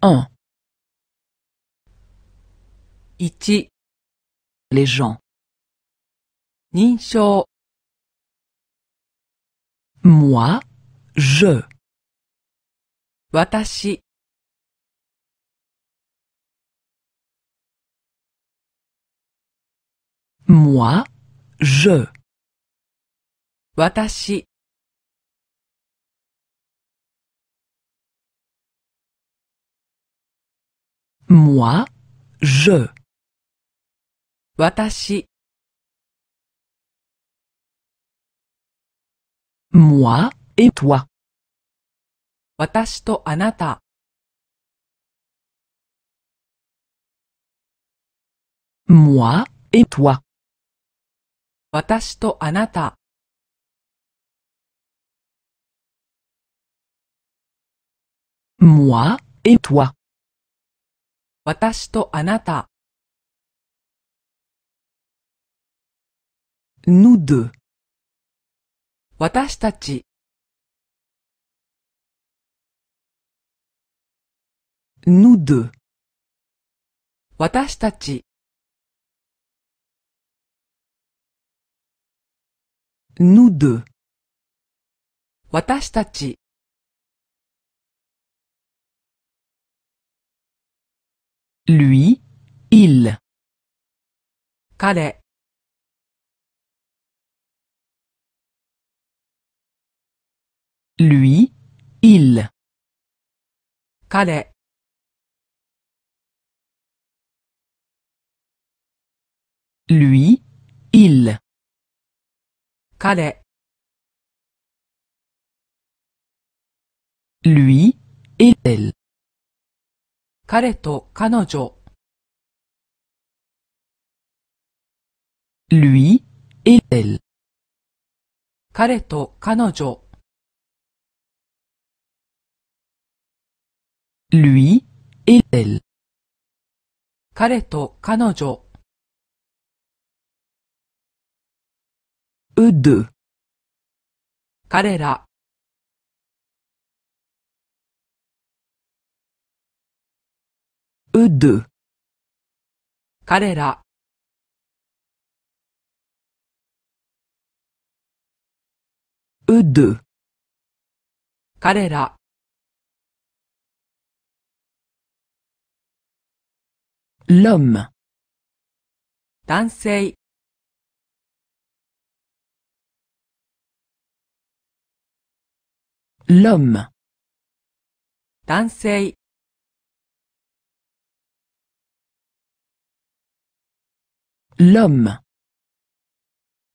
1. Les gens. NINSHOU Moi, je. Watashi. Moi, je. Watashi. Moi, je. Watashi. Moi et toi. Watashi to anata. Moi et toi. Watashi to anata. Moi et toi. 私とあなた。nous deux 私たち nous deux 私たち nous deux 私たち Lui, il. Calais. Lui, il. Calais. Lui, il. Calais. Lui et elle. 彼と彼女 lui et elle 彼と彼女 lui et elle 彼と彼女 eux deux 彼ら E2 彼らうど彼らロム男性ロム男性 L'homme.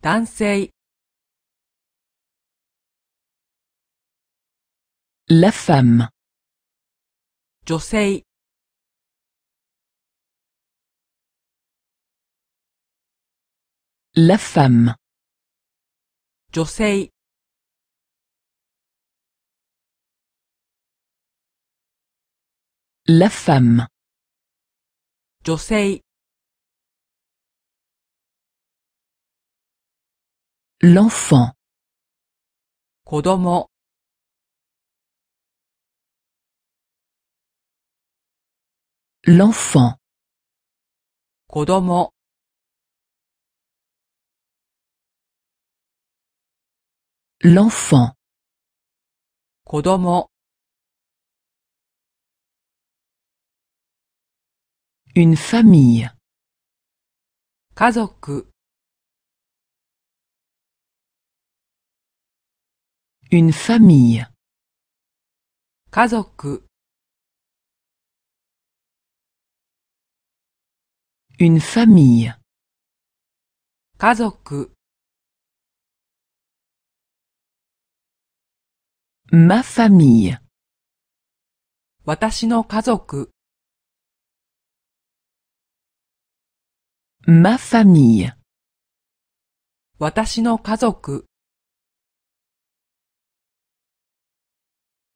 Dansei. La femme. Josei. La femme. Josei. La femme. Josei. l'enfant Kodomo l'enfant Kodomo l'enfant Kodomo une famille Kazoku Une famille. Kazoku. Une famille. Kazoku. Ma famille. Watashi no kazoku. Ma famille. 私の家族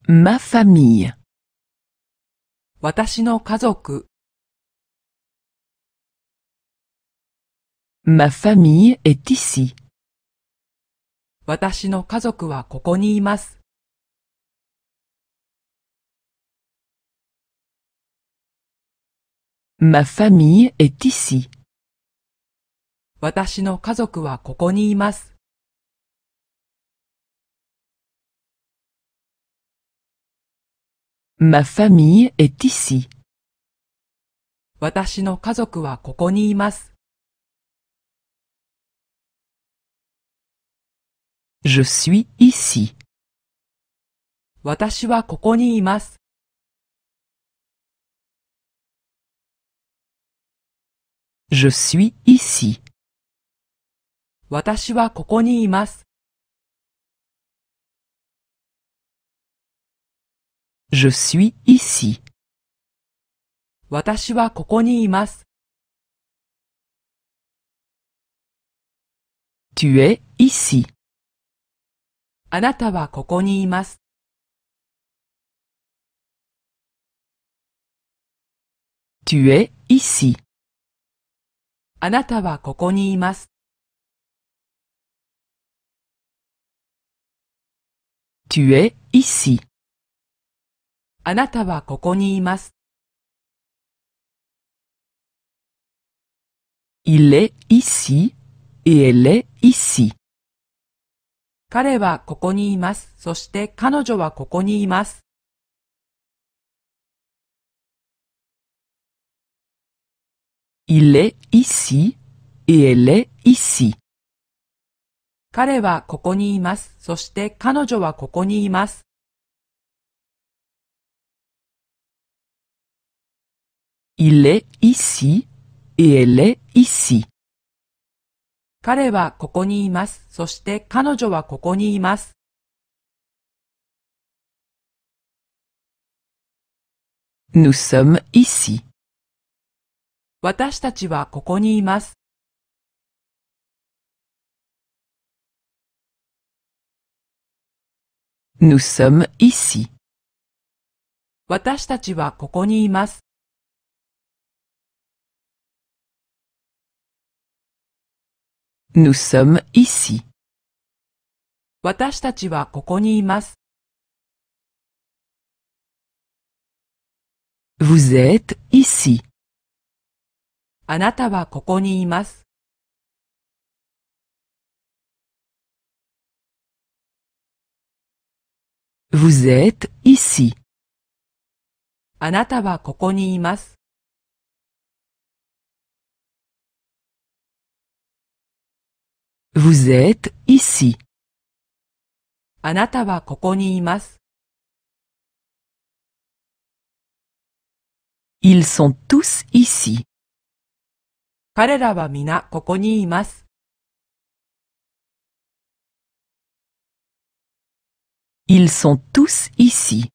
Ma famille. 私の家族 Ma famille est ici. 私の家族はここにいます。Ma famille est ici. 私の家族はここにいます。Ma famille est ici. 私の家族はここにいます。Je suis ici. 私はここにいます。Je suis ici. 私はここにいます。Je suis ici. 私はここにいます。Tu es ici. あなたはここにいます。Tu es ici. あなたはここにいます。Tu es ici. あなたはここにいます。Il est ici et elle est ici. 彼はここにいます。そして彼女はここにいます。Il est ici et elle est ici. 彼はここにいます。そして彼女はここにいます。Il est ici et elle est ici. 彼はここにいます。そして彼女はここにいます。Nous sommes ici. 私たちはここにいます。Nous sommes ici. 私たちはここにいます。Nous sommes ici. 私たちはここにいます。Vous êtes ici. あなたはここにいます。Vous êtes ici. あなたはここにいます。Vous êtes ici. Anata wa koko ni imasu. Ils sont tous ici. Karera wa mina koko ni imasu. Ils sont tous ici.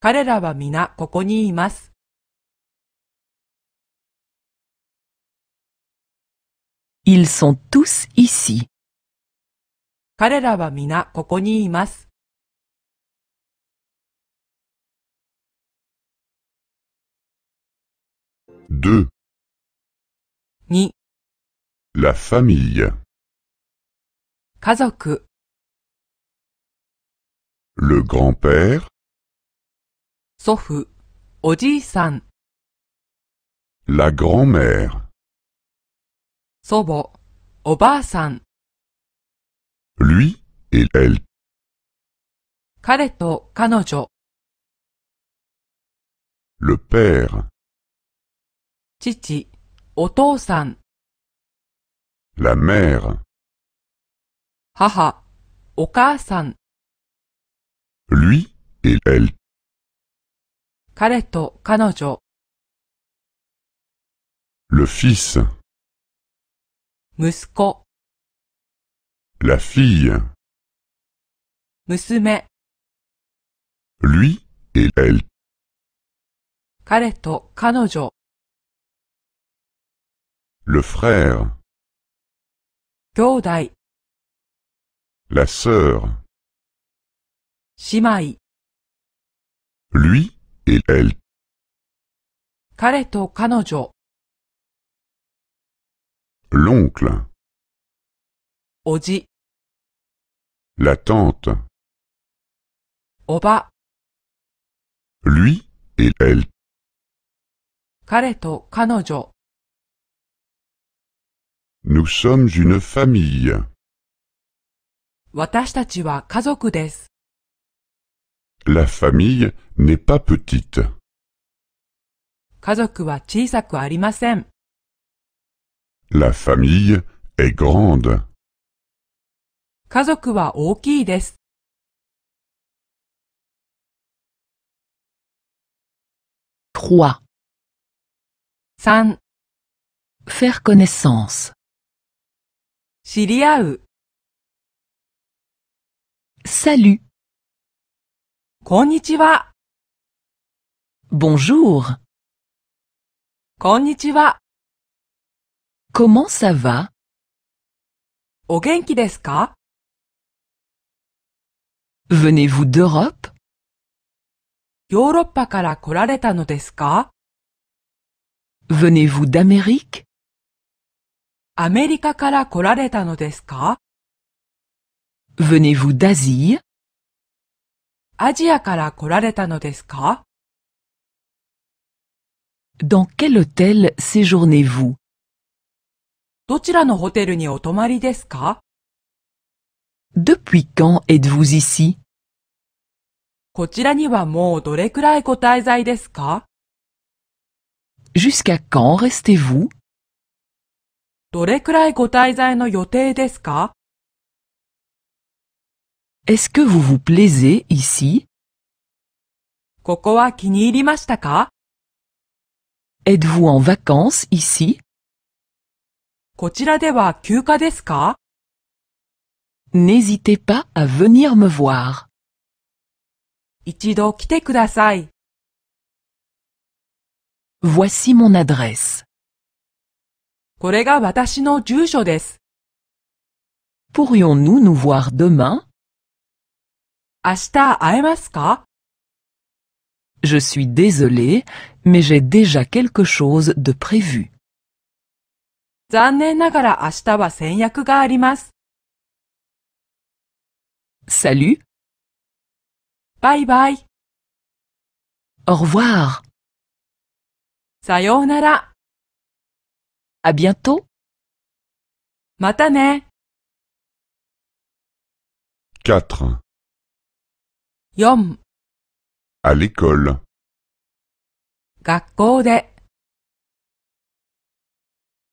Karera wa mina koko ni imasu. Ils sont tous ici. Deux. Ni. La famille. Le grand-père. La grand grand-mère. 祖母、おばあさん。lui et elle 彼と彼女、le père, 父、お父さん、la mère, 母、お母さん、lui et elle, 彼と彼女、le fils, 息子 La fille. 娘 Lui et elle. 彼と彼女 Le frère. 兄弟 La sœur. 姉妹 Lui et elle. 彼と彼女 L'oncle. Oji. La tante. Oba. Lui et elle. Kare to kanojo. Nous sommes une famille. Watashitachi wa kazoku desu. La famille n'est pas petite. Kazoku wa chiisaku arimasen. La famille est grande. Kazoku wa ookii desu. Trois. San. Faire connaissance. Shiriau. Salut. Konnichiwa. Bonjour. Konnichiwa. Comment ça va? Ogenki desu Venez-vous d'Europe? Yoroppa kara korareta no desu Venez-vous d'Amérique? Amerika kara korareta no desu Venez-vous d'Asie? Asia kara korareta no desu Dans quel hôtel séjournez-vous? どちらのホテルにお泊まりですか Depuis quand êtes-vous ici? こちらにはもうどれくらいご滞在ですか Jusqu'à quand restez-vous? どれくらいご滞在の予定ですか Est-ce que vous vous plaisez ici? ここは気に入りましたか Êtes-vous en vacances ici? N'hésitez pas à venir me voir. Voici mon adresse. pourrions nous nous voir demain Je suis désolé, mais j'ai déjà quelque chose de prévu. 残念ながら明日は戦約があります。さゆバイバイ。おうわさようなら。あびんと。またね。4. À l'école.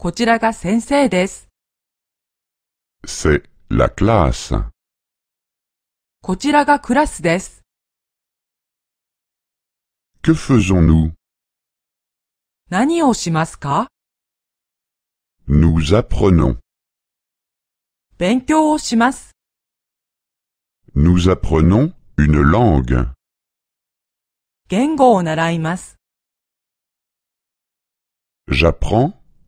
こちらが先生です。C'est la classe. こちらがクラスです。Que faisons-nous? 何をしますか Nous apprenons. 勉強をします。Nous apprenons une langue. 言語を習います。J'apprends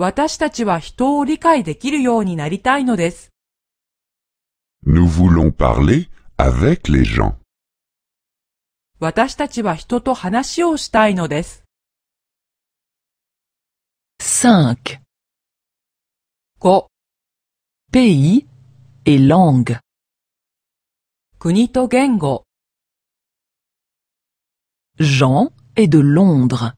私たちは人を理解できるようになりたいのです。Nous voulons parler avec les gens. 私たちは人と話をしたいのです。5 5 Pays et langue 国と言語 Jean est de Londres.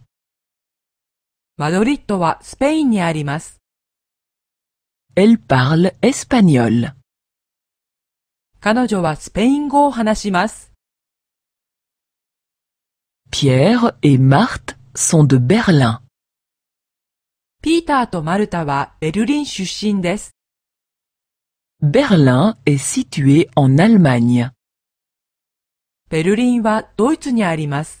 マドリッドはスペインにあります。Elle parle espagnol. 彼女はスペイン語を話します。Pierre et Marthe sont de Berlin. ピーターとマルタはベルリン出身です。Berlin est situé en Allemagne. ベルリンはドイツにあります。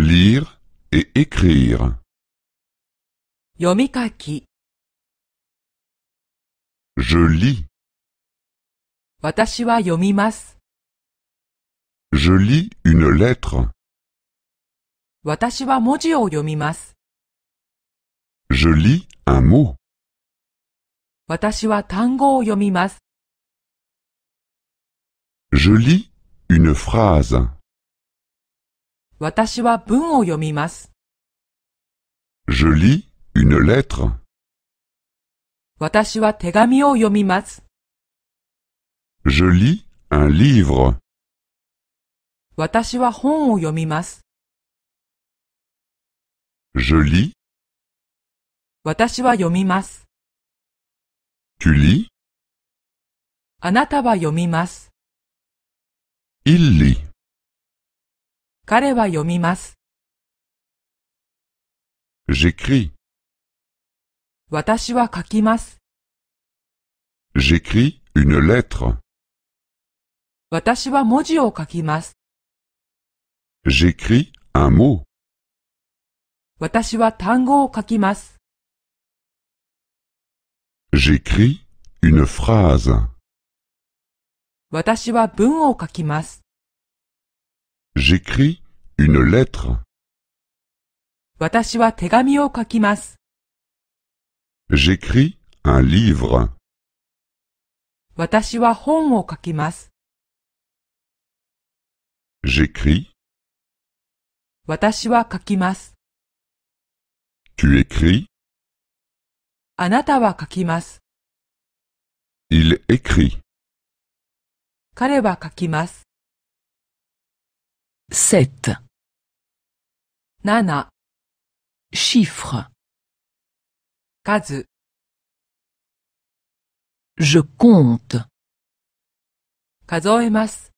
Lire et écrire. Yomikaki. Je lis. Watashi Yomimas. Je lis une lettre. Watashiwa wa moji o yomimas Je lis un mot. Watashi tango yomimas. Je lis une phrase. 私は文を読みます。Je lis une lettre. 私は手紙を読みます。Je lis un livre. 私は本を読みます。Je lis. 私は読みます。Tu lis? あなたは読みます。Il lit. 彼は読みます。J'écris. 私は書きます。J'écris une lettre. 私は文字を書きます。J'écris un mot. 私は単語を書きます。J'écris une phrase. 私は文を書きます。J'écris une lettre. 私は手紙を書きます。J'écris un livre. 私は本を書きます。J'écris. 私は書きます。Tu écris. あなたは書きます。Il écrit. 彼は書きます。7. Nana. Chiffre. Kazu. Je compte. Kazoemasu.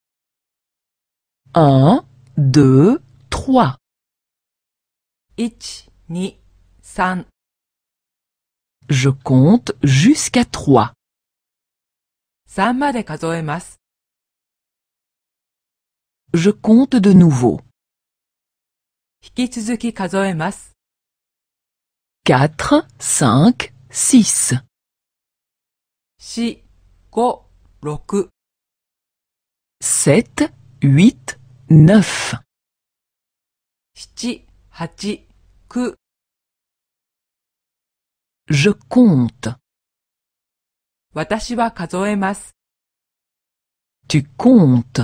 1, 2, 3. 1, 2, 3. Je compte jusqu'à 3. 3まで数えます。je compte de nouveau. Quatre, cinq, six. Sept, huit, neuf. Je compte. Tu comptes.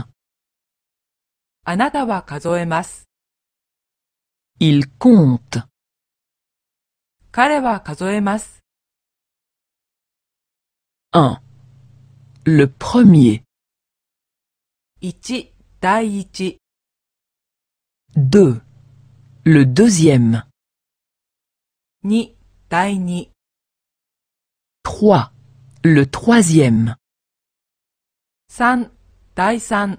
あなたは数えます。Il compte. 彼は数えます。1. Le premier. 1. 第1 2. Le deuxième. 2. 第2 3. Le troisième. 3. 第3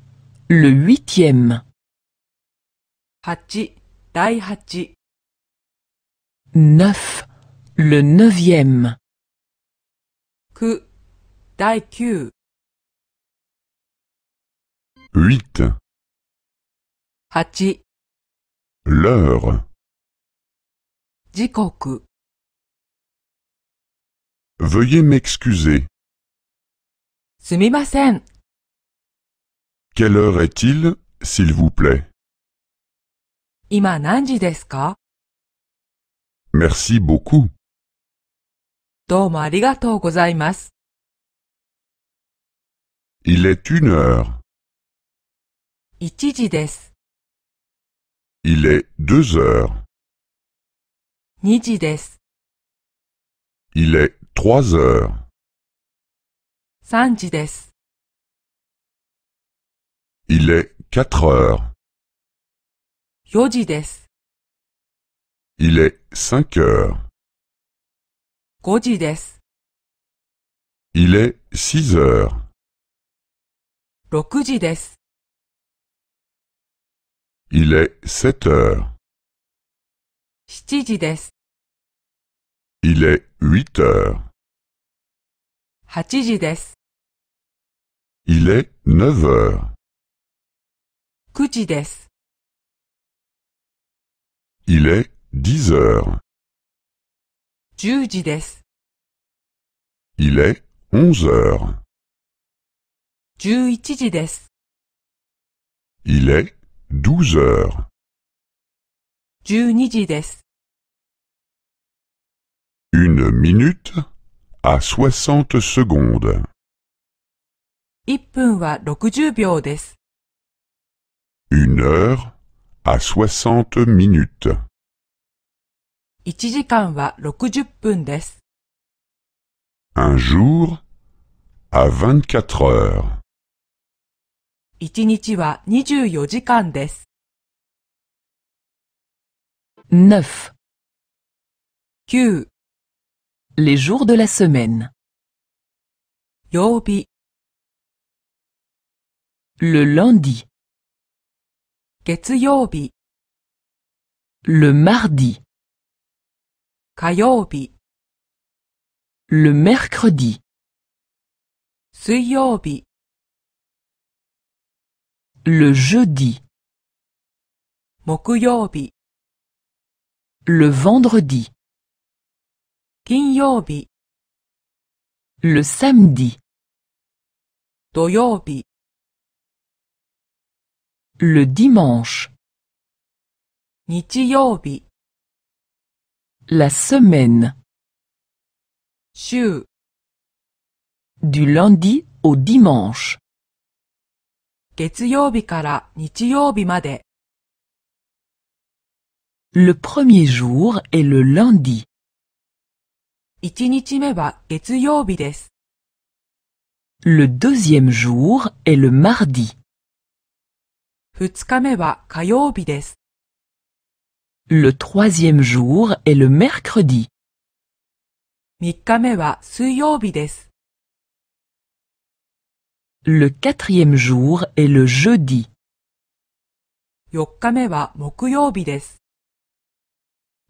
Le huitième. Hachi, dai hachi. Neuf. Le neuvième. Ku, dai kyu. Huit. Hachi. L'heure. Jikoku. Veuillez m'excuser. Sumimasen. Quelle heure est-il, s'il vous plaît Merci beaucoup. Il est une heure. Il est deux heures. Il est trois heures. 3 il est quatre heures. Il est cinq heures. Il est six heures. Il est sept heures. Il est huit heures. Il est neuf heures. 9 Il est 10 heures. 10 Il est 11 heures. 11 Il est 12 heures. 12 Une minute à 60 secondes. 1分は60秒です。une heure à soixante minutes. Un jour à vingt-quatre heures. Neuf. Les jours de la semaine. Le lundi. 月曜日 le mardi 火曜日 le mercredi 水曜日 le jeudi 木曜日 le vendredi 金曜日 le samedi 土曜日 Le dimanche. La semaine. Du lundi au dimanche. Le premier jour est le lundi. Le deuxième jour est le mardi. 2日目は火曜日です。Le troisième jour est le mercredi. 3日目は水曜日です。Le quatrième jour est le jeudi. 4日目は木曜日です。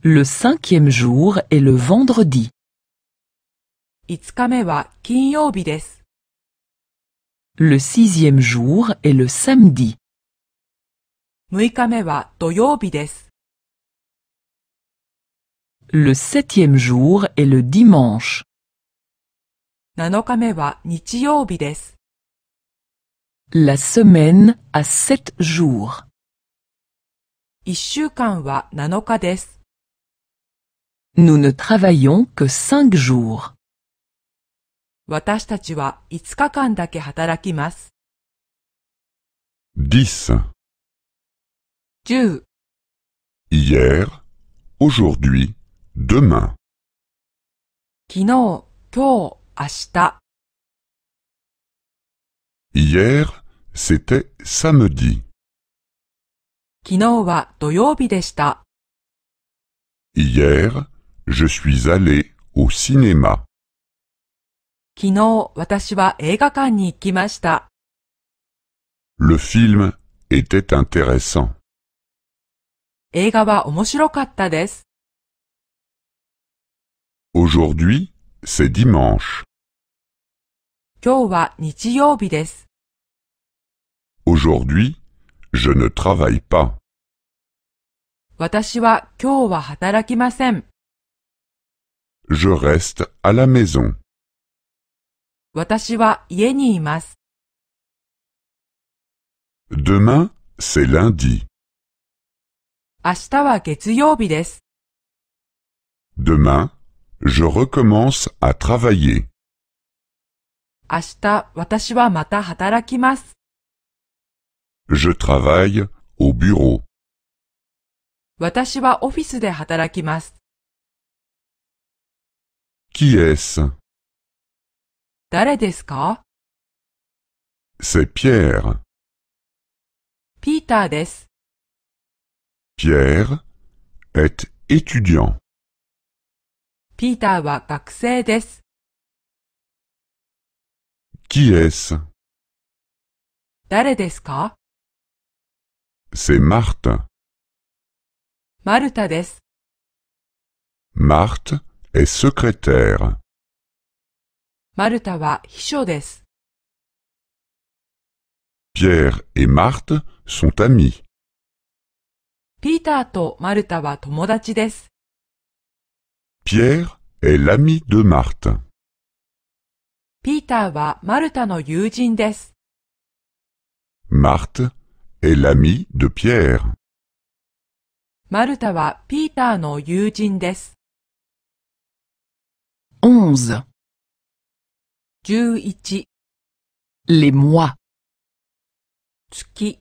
Le cinquième jour est le vendredi. 5日目は金曜日です。Le sixième jour est le samedi. 6日目は土曜日です。Le septième jour est le dimanche. 7日目は日曜日です。La semaine a sept jours. 1週間は7日です。Nous ne travaillons que cinq jours. 私たちは5日間だけ働きます。10 10 Hier, aujourd'hui, demain. 昨日、今日、明日。Hier, c'était samedi. 昨日は土曜日でした。Hier, je suis allé au cinéma. 昨日、私は映画館に行きました。Le film était intéressant. 映画は面白かったです。Aujourd'hui, c'est dimanche. 今日は日曜日です。Aujourd'hui, je ne travaille pas. 私は今日は働きません。Je reste à la maison. 私は家にいます。Demain, c'est lundi. 明日は月曜日です。Demain, je recommence à travailler. 明日、私はまた働きます。Je travaille au bureau. 私はオフィスで働きます。Qui est-ce? 誰ですか C'est Pierre. ピーターです。Pierre est étudiant. Peter Qui est-ce C'est Marthe. Martha Marthe est secrétaire. Martha Pierre et Marthe sont amis. ピーターとマルタは友達です。ピータ。ーはマルタの友人です。マルタマルタはピーターの友人です。11 Les mois 月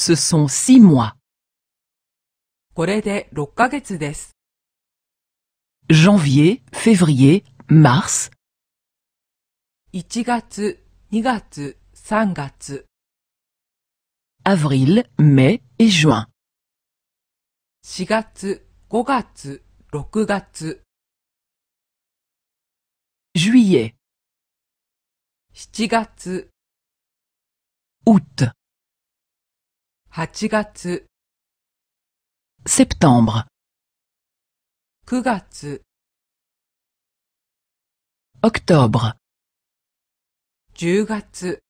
Ce sont six mois. これで6 Janvier, février, mars. 1月2月,3月. Avril, mai et juin. 4月5月,6月. Juillet. 7月 Août. 8月 septembre 9月 octobre 10月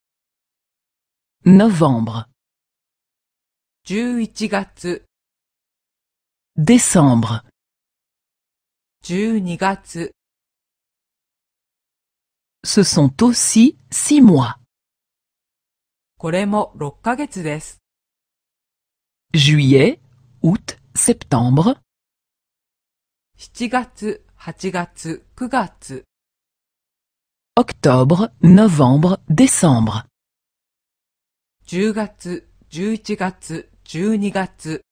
novembre 11月 décembre 12月 ce sont aussi six mois. これも6ヶ月です。juillet, août, septembre. 7月月8 9月 octobre, novembre, décembre. 10月11月12月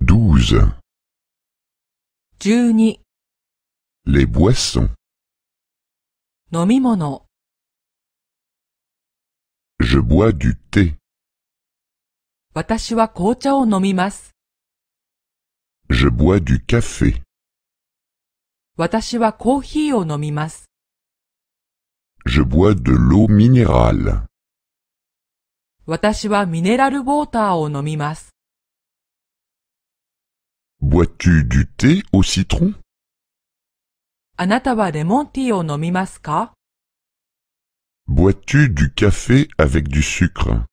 12 Les boissons. je bois du thé. 私は紅茶を飲みます。Je bois du café. 私はコーヒーを飲みます。Je bois de l'eau minérale. 私はミネラルウォーターを飲みます。Bois-tu du thé au citron? あなたはレモンティーを飲みますか Bois-tu du café avec du sucre?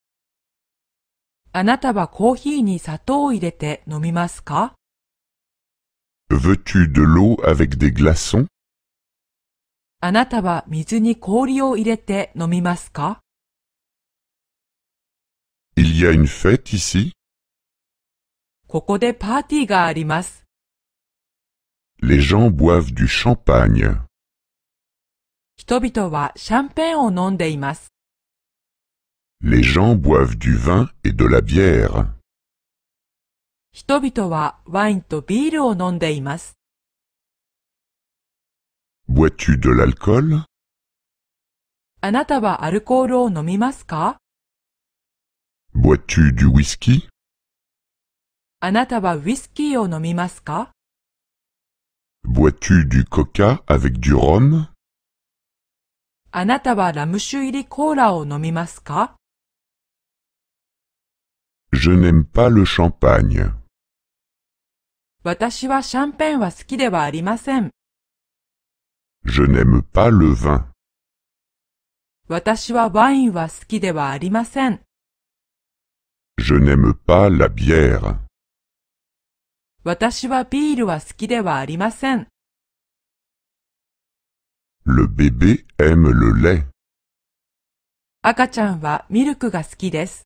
あなたはコーヒーに砂糖を入れて飲みますか Veux-tu de l'eau avec des glaçons? あなたは水に氷を入れて飲みますか Il y a une fête ici? ここでパーティーがあります。Les gens boivent du champagne. 人々はシャンペンを飲んでいます。Les gens boivent du vin et de la bière. bois tu de l'alcool? あなたはアルコールを飲みますか Bois-tu du whisky? あなたはウイスキーを飲みますか Bois-tu du coca avec du rhum? あなたはラム酒入りコーラを飲みますか Je n'aime pas le champagne. 私はシャンペンは好きではありません。Je n'aime pas le vin. 私はワインは好きではありません。Je n'aime pas la bière. 私はビールは好きではありません。Le bébé aime le lait. 赤ちゃんはミルクが好きです。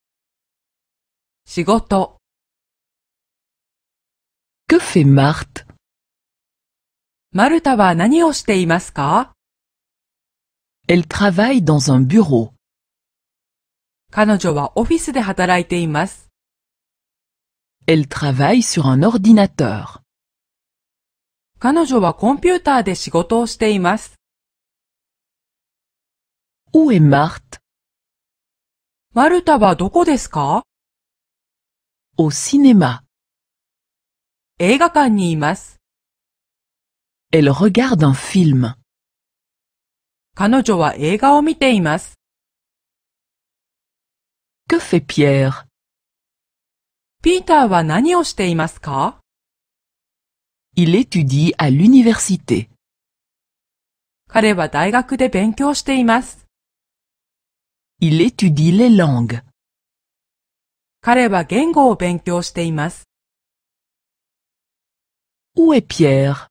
仕事 Que fait Marthe? マルタは何をしていますか Elle travaille dans un bureau. 彼女はオフィスで働いています。Elle travaille sur un ordinateur. 彼女はコンピューターで仕事をしています。Où est Marthe? マルタはどこですか au cinéma. Elle regarde un film. Que fait Pierre? Il étudie à l'université. Il étudie les langues. 彼は言語を勉強しています。お ù est Pierre?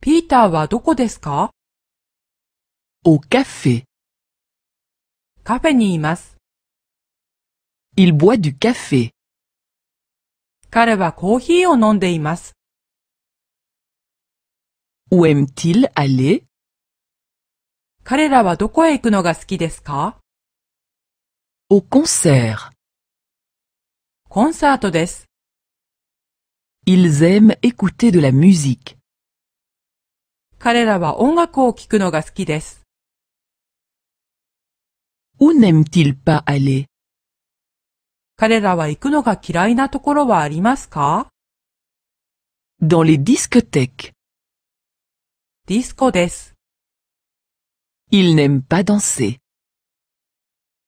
ピーターはどこですかお u c a f カフェにいます。いっ boit du café. 彼はコーヒーを飲んでいます。お ù a i m t i l aller? 彼らはどこへ行くのが好きですかお u concert. コンサートです。Ils aiment écouter de la musique. 彼らは音楽を聴くのが好きです。Où n'aiment-ils pas aller? 彼らは行くのが嫌いなところはありますか Dans les discothèques. ディスコです。Ils n'aiment pas danser.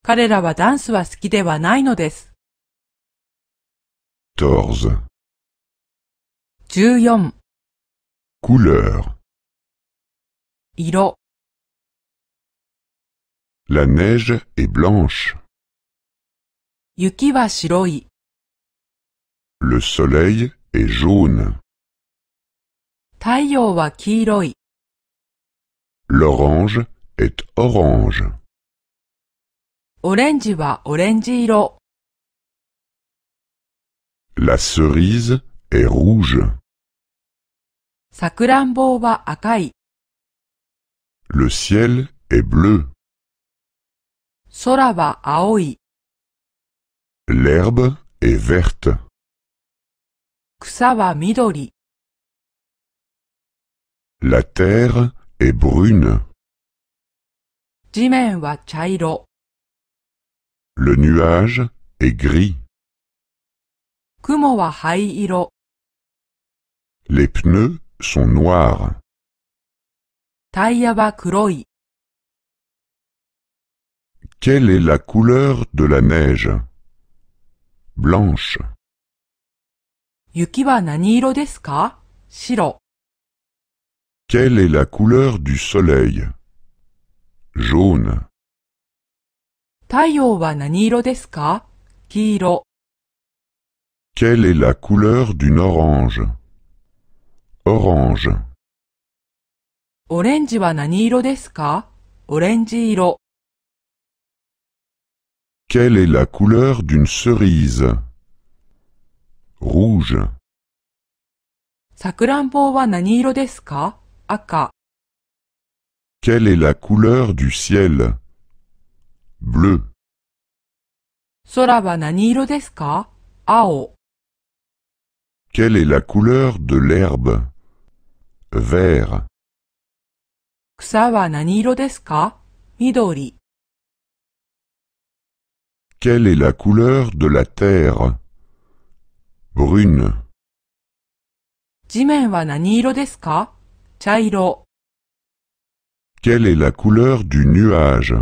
彼らはダンスは好きではないのです。14 Quatorze. Couleur. Iro. La neige est blanche. Yuki wa shiroi. Le soleil est jaune. Taiyou wa kiroi. L'orange est orange. Orange wa orenji iro. La cerise est rouge. Sakuranbo wa akai. Le ciel est bleu. Sora wa aoi. L'herbe est verte. Kusa wa midori. La terre est brune. Jimen wa chairo. Le nuage est gris. 雲は灰色。Les pneus sont noirs. タイヤは黒い。Quelle est la couleur de la neige Blanche. 雪は何色ですか白。Quelle est la couleur du soleil Jaune. 太陽は何色ですか黄色。Quelle est la couleur d'une orange? Orange. Orange wa nani iro Orange Quelle est la couleur d'une cerise? Rouge. Sakuranbo wa nani Aka. Quelle est la couleur du ciel? Bleu. Sora wa nani iro desu ka? Quelle est la couleur de l'herbe Vert. Quelle est la couleur de la terre Brune. Quelle est la couleur du nuage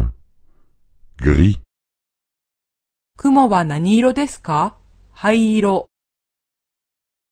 Gris.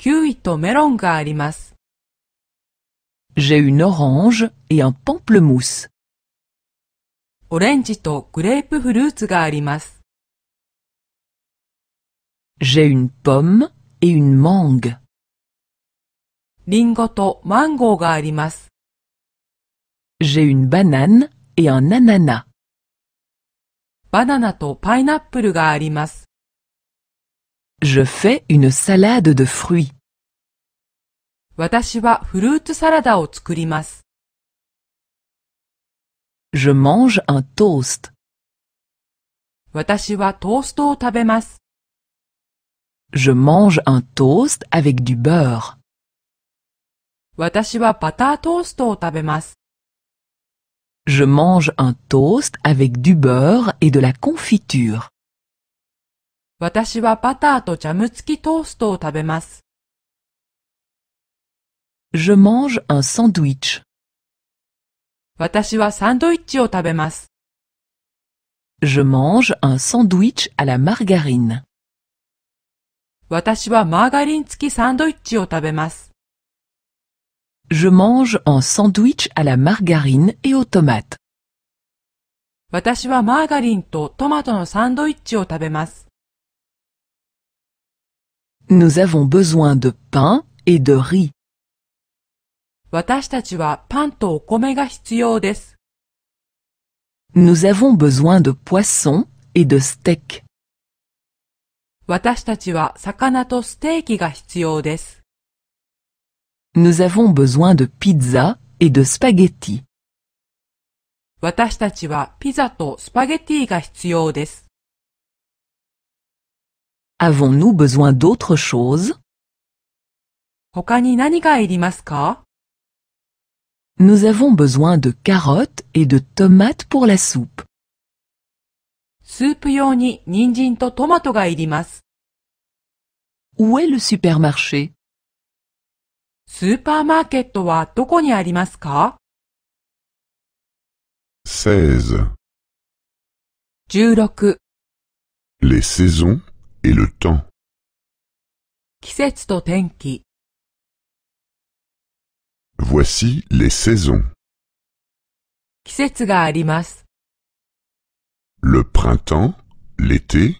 キウイとメロンがあります。J'ai une orange et un pamplemousse. オレンジとグレープフルーツがあります。J'ai une pomme et une mangue. リンゴとマンゴーがあります。J'ai une banane et un ananas. バナナとパイナップルがあります。Je fais une salade de fruits. Je mange un toast. Je mange un toast avec du beurre. Je mange un toast avec du beurre et de la confiture. 私はバターとジャム付きトーストを食べます。Je mange un sandwich. 私はサンドイッチを食べます。Je mange un sandwich à la margarine. 私はマーガリン付きサンドイッチを食べます。Je mange un sandwich à la margarine et aux tomates. 私はマーガリンとトマトのサンドイッチを食べます。Nous avons besoin de pain et de riz. Nous avons besoin de poisson et de steak. Nous avons besoin de pizza et de spaghetti. Avons-nous besoin d'autre chose Nous avons besoin de carottes et de tomates pour la soupe. Où est le supermarché 16 16. Les saisons et le temps. Voici les saisons. Le printemps, l'été,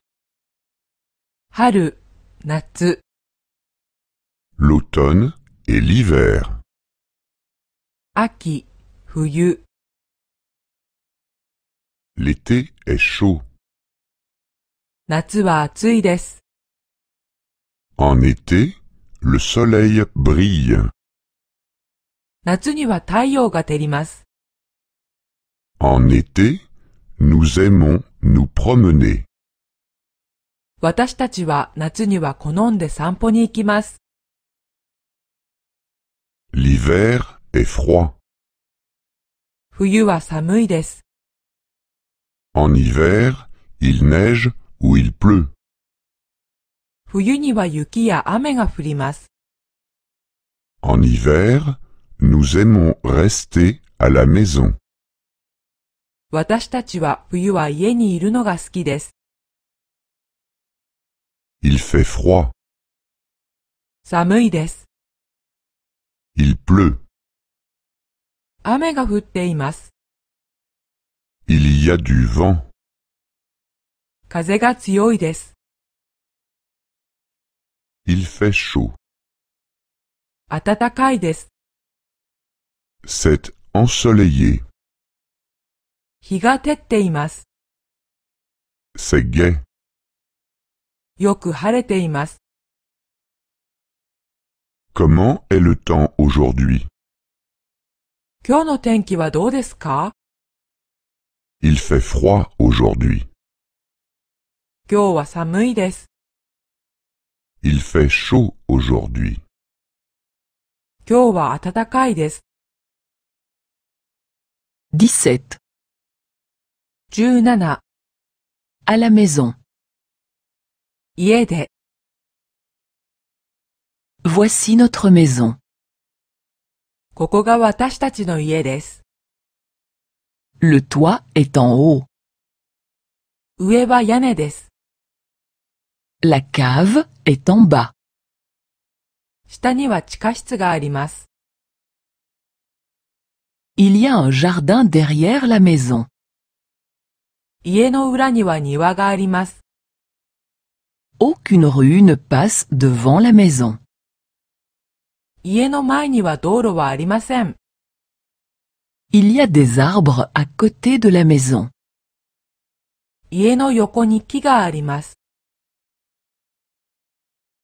L'automne et l'hiver. L'été est chaud. 夏は暑いです。En été, le soleil brille. 夏には太陽が照ります。En été, nous aimons nous promener. 私たちは夏には好んで散歩に行きます。L'hiver est froid. 冬は寒いです。En hiver, il neige où il pleut. En hiver, nous aimons rester à la maison. Il fait froid. Il pleut. Il y a du vent. 風が強いです。Il fait chaud. 暖かいです。C'est ensoleillé. 日が照っています。C'est gai. よく晴れています。Comment est le temps aujourd'hui? 今日の天気はどうですか Il fait froid aujourd'hui. 今日は寒いです。Il fait chaud aujourd'hui. 今日は暖かいです。17. 17、À la maison. 家で、Voici notre maison. ここが私たちの家です。Le toit est en haut. 上は屋根です。La cave est en bas. Il y a un jardin derrière la maison. Aucune rue ne passe devant la maison. Il y a des arbres à côté de la maison.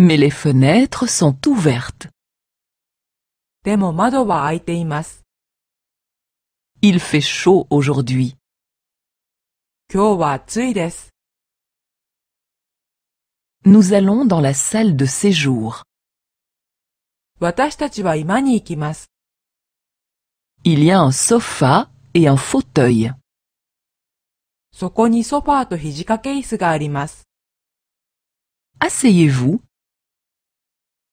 Mais les fenêtres sont ouvertes. Il fait chaud aujourd'hui. Nous allons dans la salle de séjour. Il y a un sofa et un fauteuil. Asseyez-vous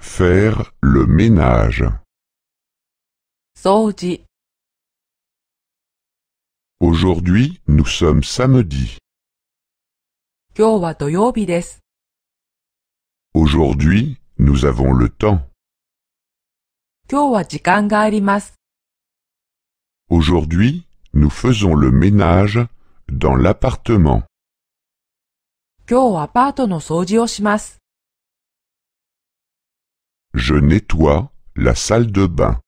Faire le ménage. Aujourd'hui, nous sommes samedi. Aujourd'hui, nous avons le temps. Aujourd'hui, nous faisons le ménage dans l'appartement. Je nettoie la salle de bain.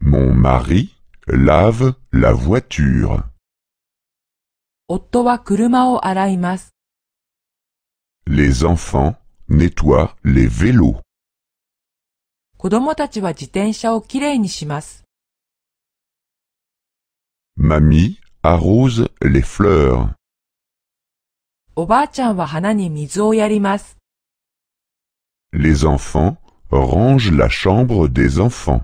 Mon mari lave la voiture. Les enfants nettoient les vélos. Mamie arrose les fleurs. おばあちゃんは花に水をやります。Les enfants rangent la chambre des enfants.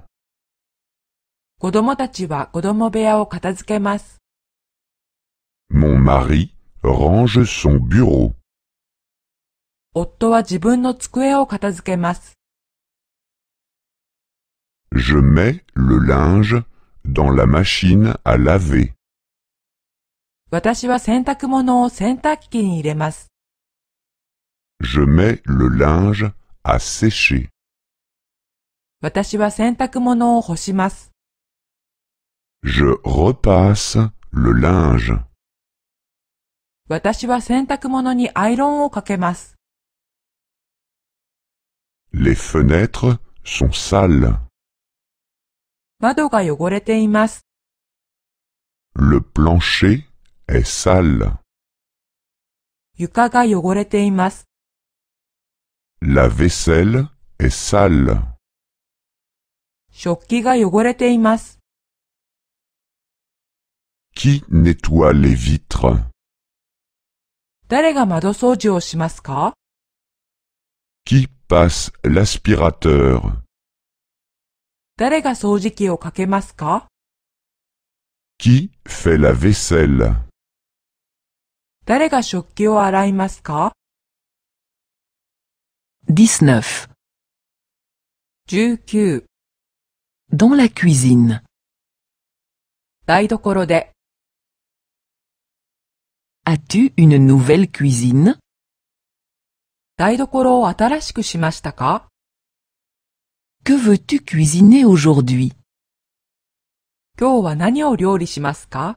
子供たちは子供部屋を片付けます。Mon mari range son bureau. 夫は自分の机を片付けます。Je mets le linge dans la machine à laver. 私は洗濯物を洗濯機に入れます。Je mets le linge à sécher. 私は洗濯物を干します。Je repasse le linge. 私は洗濯物にアイロンをかけます。Les fenêtres sont sales. 窓が汚れています。Le plancher est sale. La vaisselle est sale. Qui nettoie les vitres? Qui passe l'aspirateur? Qui fait la vaisselle? 誰が食器を洗いますか ?19 19 Dans la cuisine 台所で As-tu une nouvelle cuisine? 台所を新しくしましたか Que veux-tu cuisiner aujourd'hui? 今日は何を料理しますか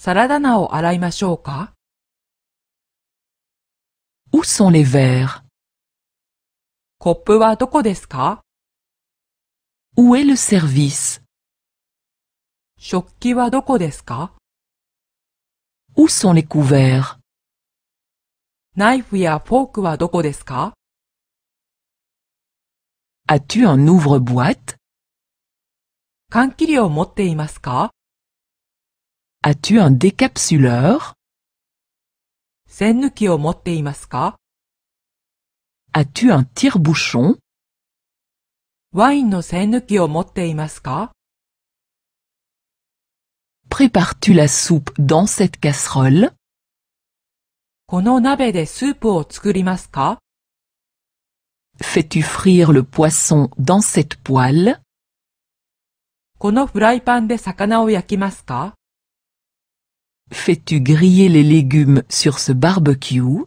サラダ菜を洗いましょうか Où sont les verres? コップはどこですか Où est le service? 食器はどこですか Où sont les couverts? ナイフやフォークはどこですか As-tu un ouvre-boîte? 缶切りを持っていますか As-tu un décapsuleur? Senuki-o-motte-imasu-ka? As-tu un tire-bouchon? Wine-no-senuki-o-motte-imasu-ka? ka tu la soupe dans cette casserole? Kono-nabe-de-soupu-o-tsukurimasu-ka? Fais-tu frire le poisson dans cette poêle? Kono-fraipan-de-sakana-o-yakimasu-ka? Fais-tu griller les légumes sur ce barbecue?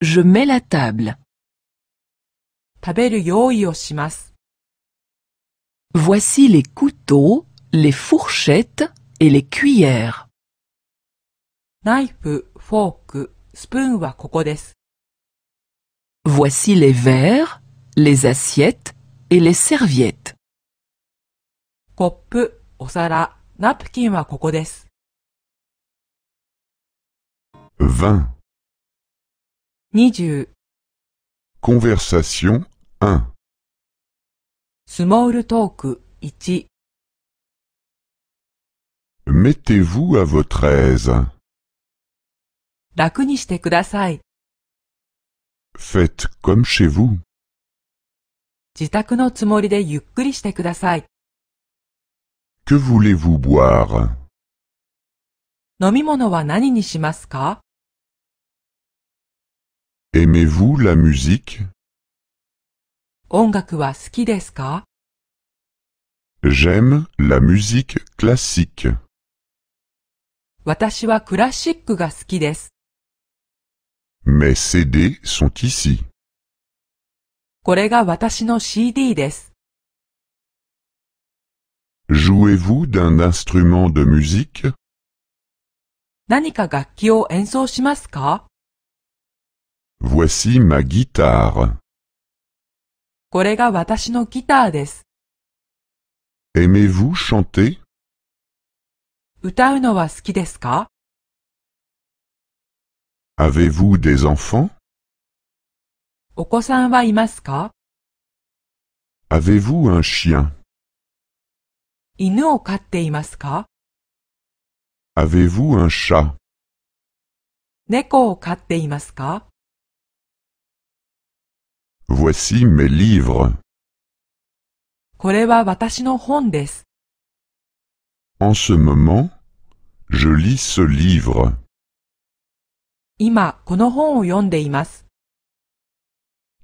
Je mets la table. Voici les couteaux, les fourchettes et les cuillères. Voici les verres, les assiettes et les serviettes. osara, napkin wa koko desu. コップ、お皿、ナプキンはここです。20. Conversation 1. Small talk 1. mettez vous à votre aise. Faites comme chez vous. 自宅のつもりでゆっくりしてください。Que voulez-vous boire? 飲み物は何にしますか Aimez-vous la musique? 音楽は好きですか J'aime la musique classique. 私はクラシックが好きです。Mes CD sont ici. これが私の CD です。Jouez-vous d'un instrument de musique? 何か楽器を演奏しますか Voici ma guitare. これが私のギターです。Aimez-vous chanter? 歌うのは好きですか Avez-vous des enfants? お子さんはいますか Avez-vous un chien 犬を飼っていますか Avez-vous un chat 猫を飼っていますか Voici mes livres. これは私の本です。En ce moment, je lis ce livre. 今、この本を読んでいます。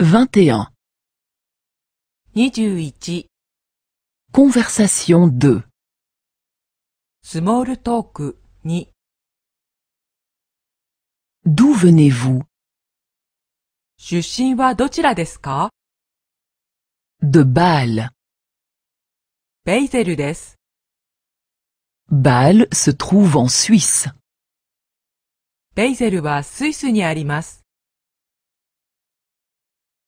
21 Conversation 2 21. Conversation 2 D'où venez-vous 出身はどちらですか De Bâle. Bâle se trouve en Suisse. va ベイゼルはスイスにあります。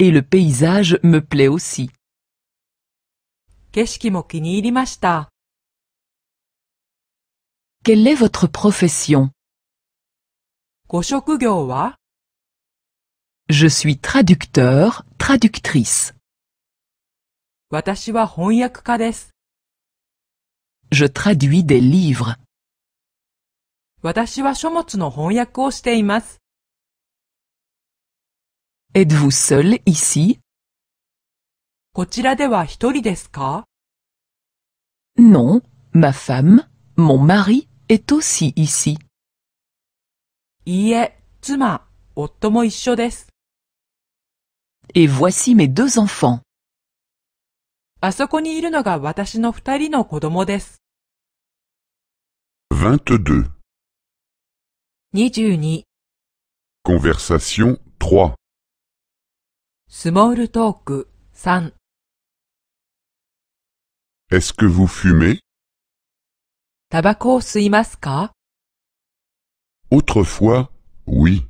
Et le paysage me plaît aussi. Quelle est votre profession Je suis traducteur, traductrice. Je traduis des livres. Êtes-vous seul ici? Non, ma femme, mon mari est aussi ici. Et voici mes deux enfants. 22 22. Conversation 3. スモールトーク3 Est-ce que vous fumez Autrefois, oui.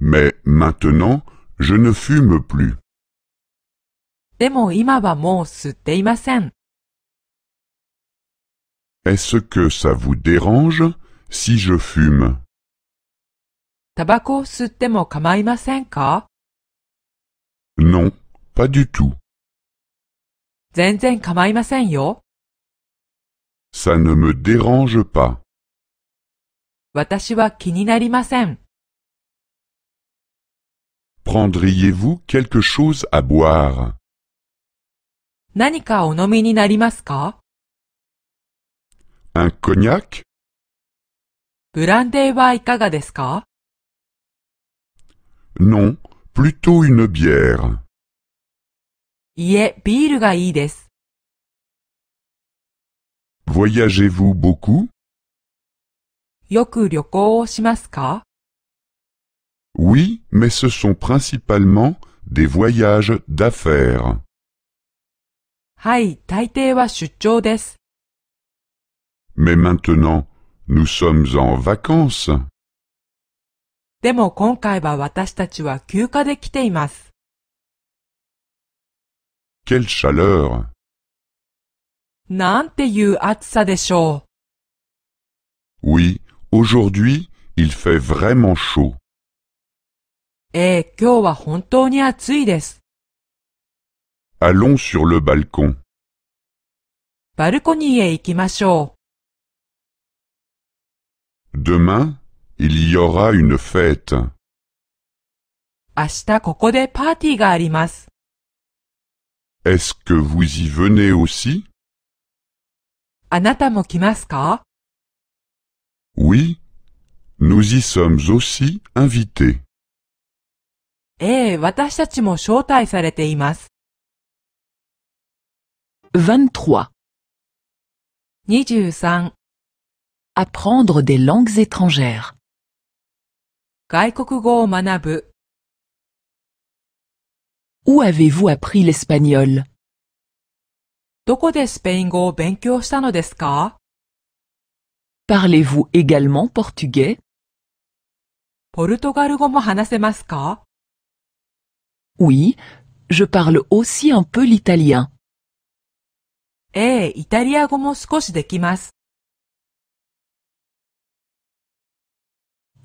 Mais maintenant, je ne fume plus. est ce que ça vous dérange si je fume タバコを吸っても構いませんか Non, pas du tout. 全然構いませんよ。Ça ne me dérange pas. 私は気になりません。Prendriez-vous quelque chose à boire 何かお飲みになりますか Un cognac ブランデーはいかがですか Non, plutôt une bière. Voyagez-vous beaucoup Oui, mais ce sont principalement des voyages d'affaires. Mais maintenant, nous sommes en vacances. でも今回は私たちは休暇で来ています。Quelle chaleur! なんていう暑さでしょう。Oui, aujourd'hui, il fait vraiment chaud. ええ、今日は本当に暑いです。Allons sur le balcon. バルコニーへ行きましょう。Demain, Il y aura une fête. est ce que vous y venez aussi Oui. Nous y sommes aussi invités. ええ、私たちも招待されています。23. E, 23. Apprendre des langues étrangères. Où avez-vous appris l'espagnol Parlez-vous également portugais Oui, je parle aussi un peu l'italien. ええ、イタリア語も少しできます。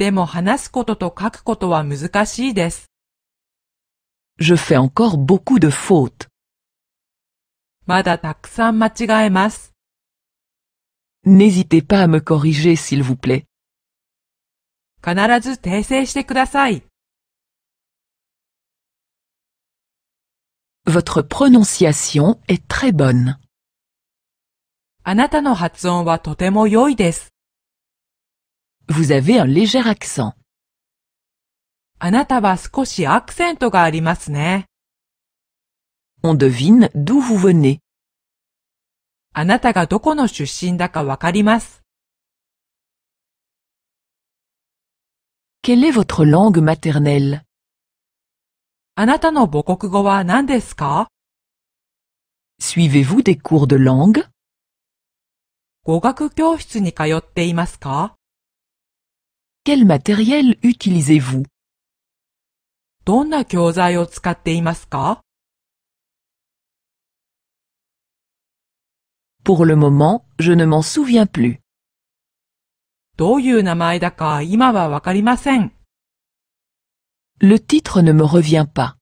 でも話すことと書くことは難しいです。Je fais encore beaucoup de fautes. まだたくさん間違えます。N'hésitez pas à me corriger s'il vous plaît. 必ず訂正してください。Votre prononciation est très bonne. あなたの発音はとても良いです。Vous avez un léger accent. あなたは少しアクセントがありますね。On devine d'où vous venez. あなたがどこの出身だかわかります。Quelle est votre langue maternelle? あなたの母国語は何ですか Suivez-vous des cours de langue? 語学教室に通っていますか Quel matériel utilisez-vous? Pour le moment, je ne m'en souviens plus. Le titre ne me revient pas.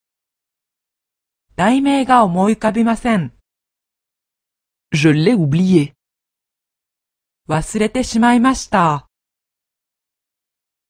Je l'ai oublié. 忘れてしまいました。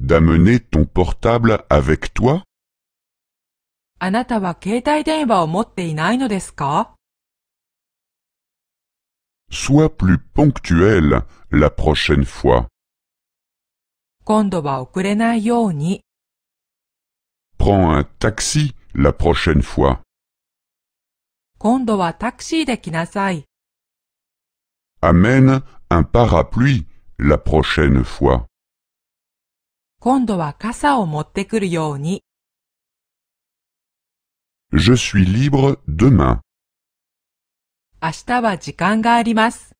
d'amener ton portable avec toi? Sois plus ponctuel la prochaine fois. Prends un taxi la prochaine fois. Amène un parapluie la prochaine fois. 今度は傘を持ってくるように。Je suis libre demain. 明日は時間があります。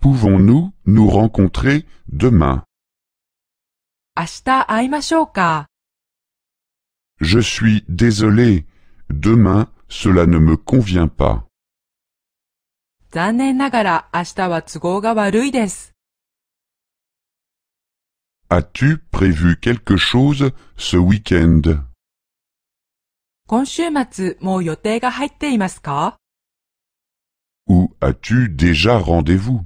Pouvons-nous nous rencontrer demain? 明日会いましょうか Je suis désolé. Demain, cela ne me convient pas. 残念ながら明日は都合が悪いです。As-tu prévu quelque chose ce week-end Où as-tu déjà rendez-vous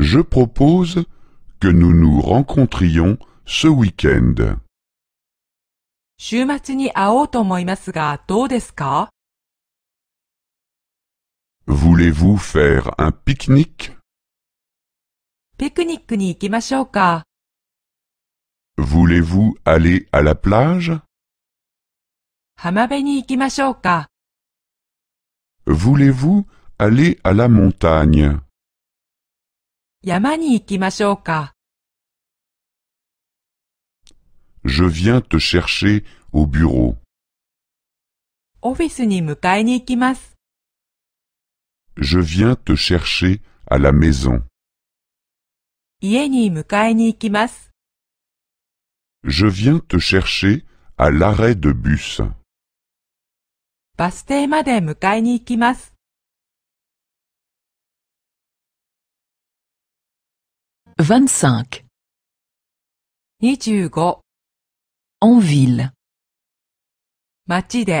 Je propose que nous nous rencontrions ce week-end. Voulez-vous faire un pique-nique? nique ni ikimashou-ka. Voulez-vous aller à la plage? hamabe ni ikimashou-ka. Voulez-vous aller à la montagne? yama ni ikimashou-ka. Je viens te chercher au bureau. office ni mukai ni je viens te chercher à la maison. Je viens te chercher à l'arrêt de bus. Je viens te chercher à l'arrêt de 25 En ville En ville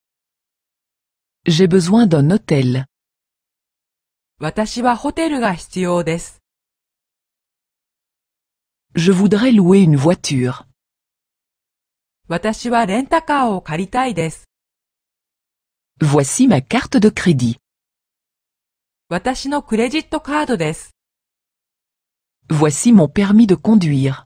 J'ai besoin d'un hôtel. Je voudrais louer une voiture. Voici ma carte de crédit. Voici mon permis de conduire.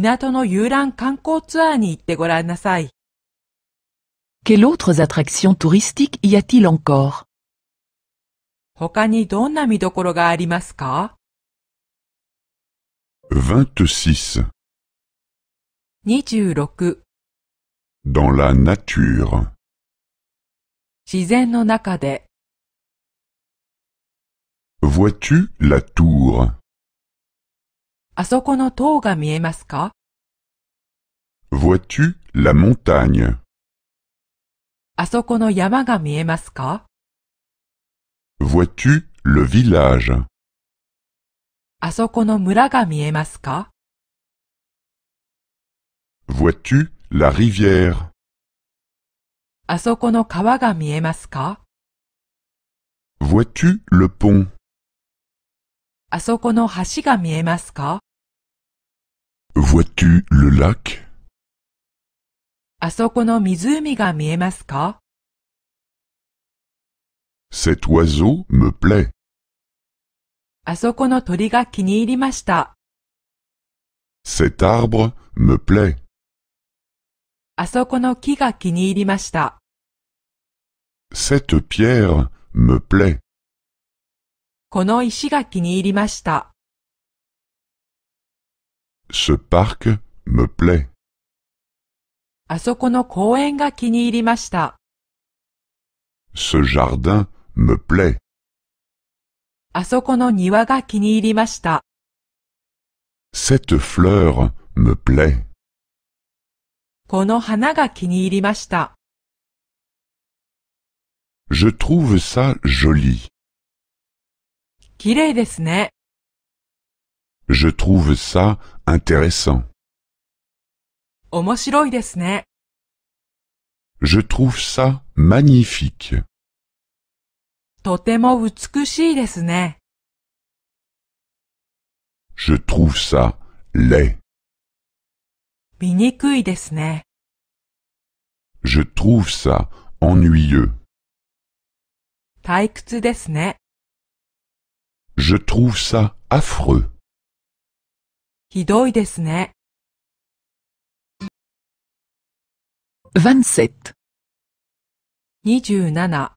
港の遊覧観光ツアーに行ってごらんなさい。Quelles autres attractions touristiques y a-t-il encore? 他にどんな見どころがありますか ?26 26 Dans la nature 自然の中で Vois-tu la tour Asoko no tō ga miemasu ka? Vois-tu la montagne? Asoko no yama ga miemasu ka? Vois-tu le village? Asoko no mura ga miemasu ka? Vois-tu la rivière? Asoko no kawa ga miemasu ka? Vois-tu le pont? あそこの橋が見えますか Vois-tu le lac? あそこの湖が見えますか Cet oiseau me plaît. あそこの鳥が気に入りました。Cet arbre me plaît. あそこの木が気に入りました。Cette pierre me plaît. この石が気に入りました。Ce parc me plaît. あそこの公園が気に入りました。Ce jardin me plaît. あそこの庭が気に入りました。Cette fleur me plaît. この花が気に入りました。Je trouve ça joli. 綺麗ですね。Je trouve ça intéressant. 面白いですね。Je trouve ça magnifique. とても美しいですね。Je trouve ça laid. 見にくいですね。Je trouve ça ennuyeux. 退屈ですね。Je trouve ça affreux. ひどいですね。27. 27.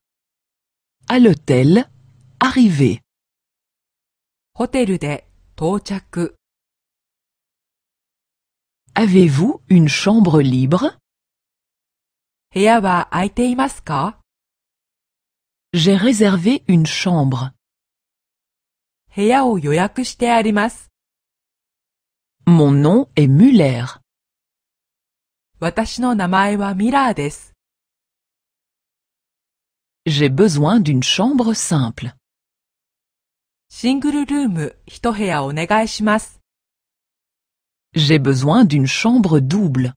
À l'hôtel, arrivé. avez vous une chambre libre J'ai réservé une chambre. Mon nom est Muller. J'ai besoin d'une chambre simple. J'ai besoin d'une chambre double.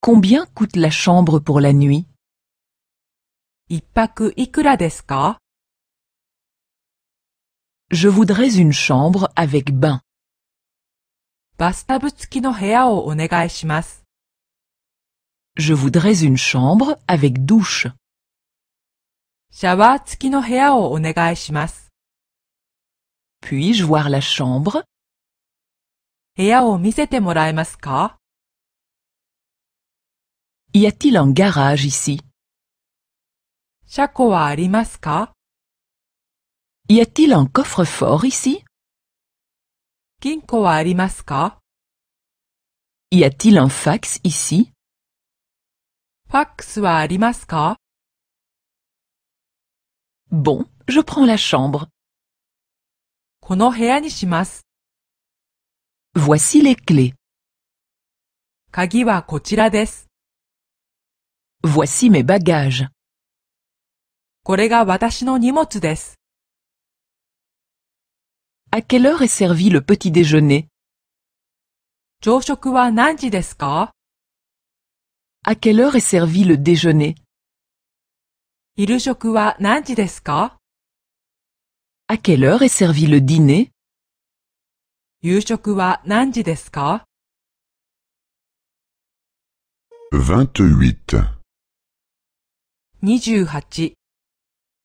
Combien coûte la chambre pour la nuit I Je voudrais une chambre avec bain. Jashaw tsuki no o Je voudrais une chambre avec douche. Jashaw tsuki no o Puis-je voir la chambre? o misete Y a-t-il un garage ici? Chakoa masuka. Y a-t-il un coffre-fort ici? Kinkohari masuka. Y a-t-il un fax ici? Faxuari Bon, je prends la chambre. Konohenishimasu. Voici les clés. Kagi wa des. Voici mes bagages. これが私の荷物です。あ quelle heure est servi le petit déjeuner? 朝食は何時ですかあ quelle heure est servi le déjeuner? 昼食は何時ですかあ quelle heure est servi le dîner? 夕食は何時ですか28 28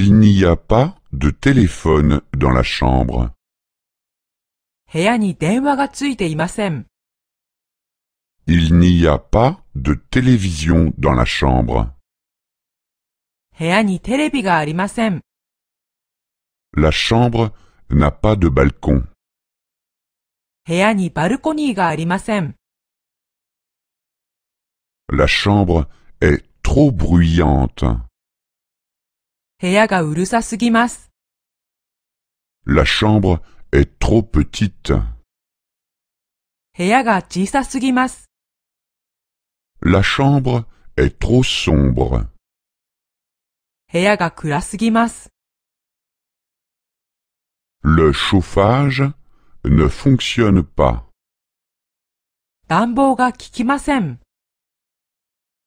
Il n'y a pas de téléphone dans la chambre. Il n'y a pas de télévision dans la chambre. La chambre n'a pas de balcon. La chambre est trop bruyante. La chambre est trop petite. La chambre est trop sombre. Le chauffage ne fonctionne pas.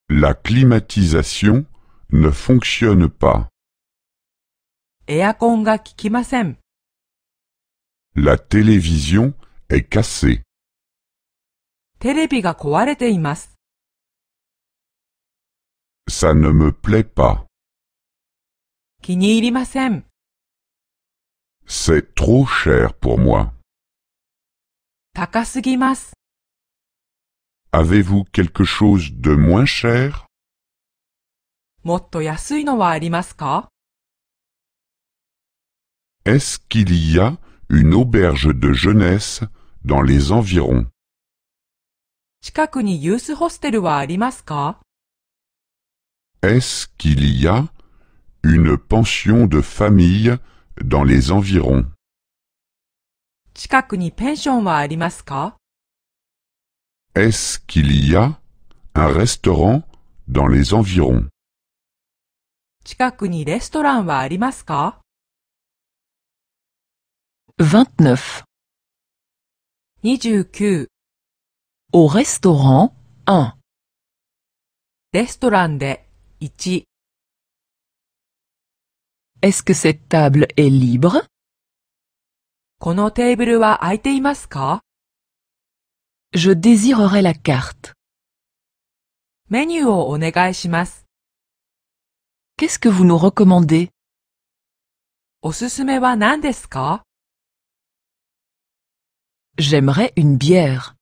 La climatisation ne fonctionne pas. エアコンが効きません。La télévision est cassée. テレビが壊れています。Ça ne me plaît pas. 気に入りません。C'est trop cher pour moi. 高すぎます。Avez-vous quelque chose de moins cher もっと安いのはありますか Est-ce qu'il y a une auberge de jeunesse dans les environs Est-ce qu'il y a une pension de famille dans les environs Est-ce qu'il y a un restaurant dans les environs 29 29 restaurant 1 de Est-ce que cette table est libre? このテーブルは空いていますか Je désirerai la carte. quest ce que vous nous recommandez? おすすめは何ですか J'aimerais une bière.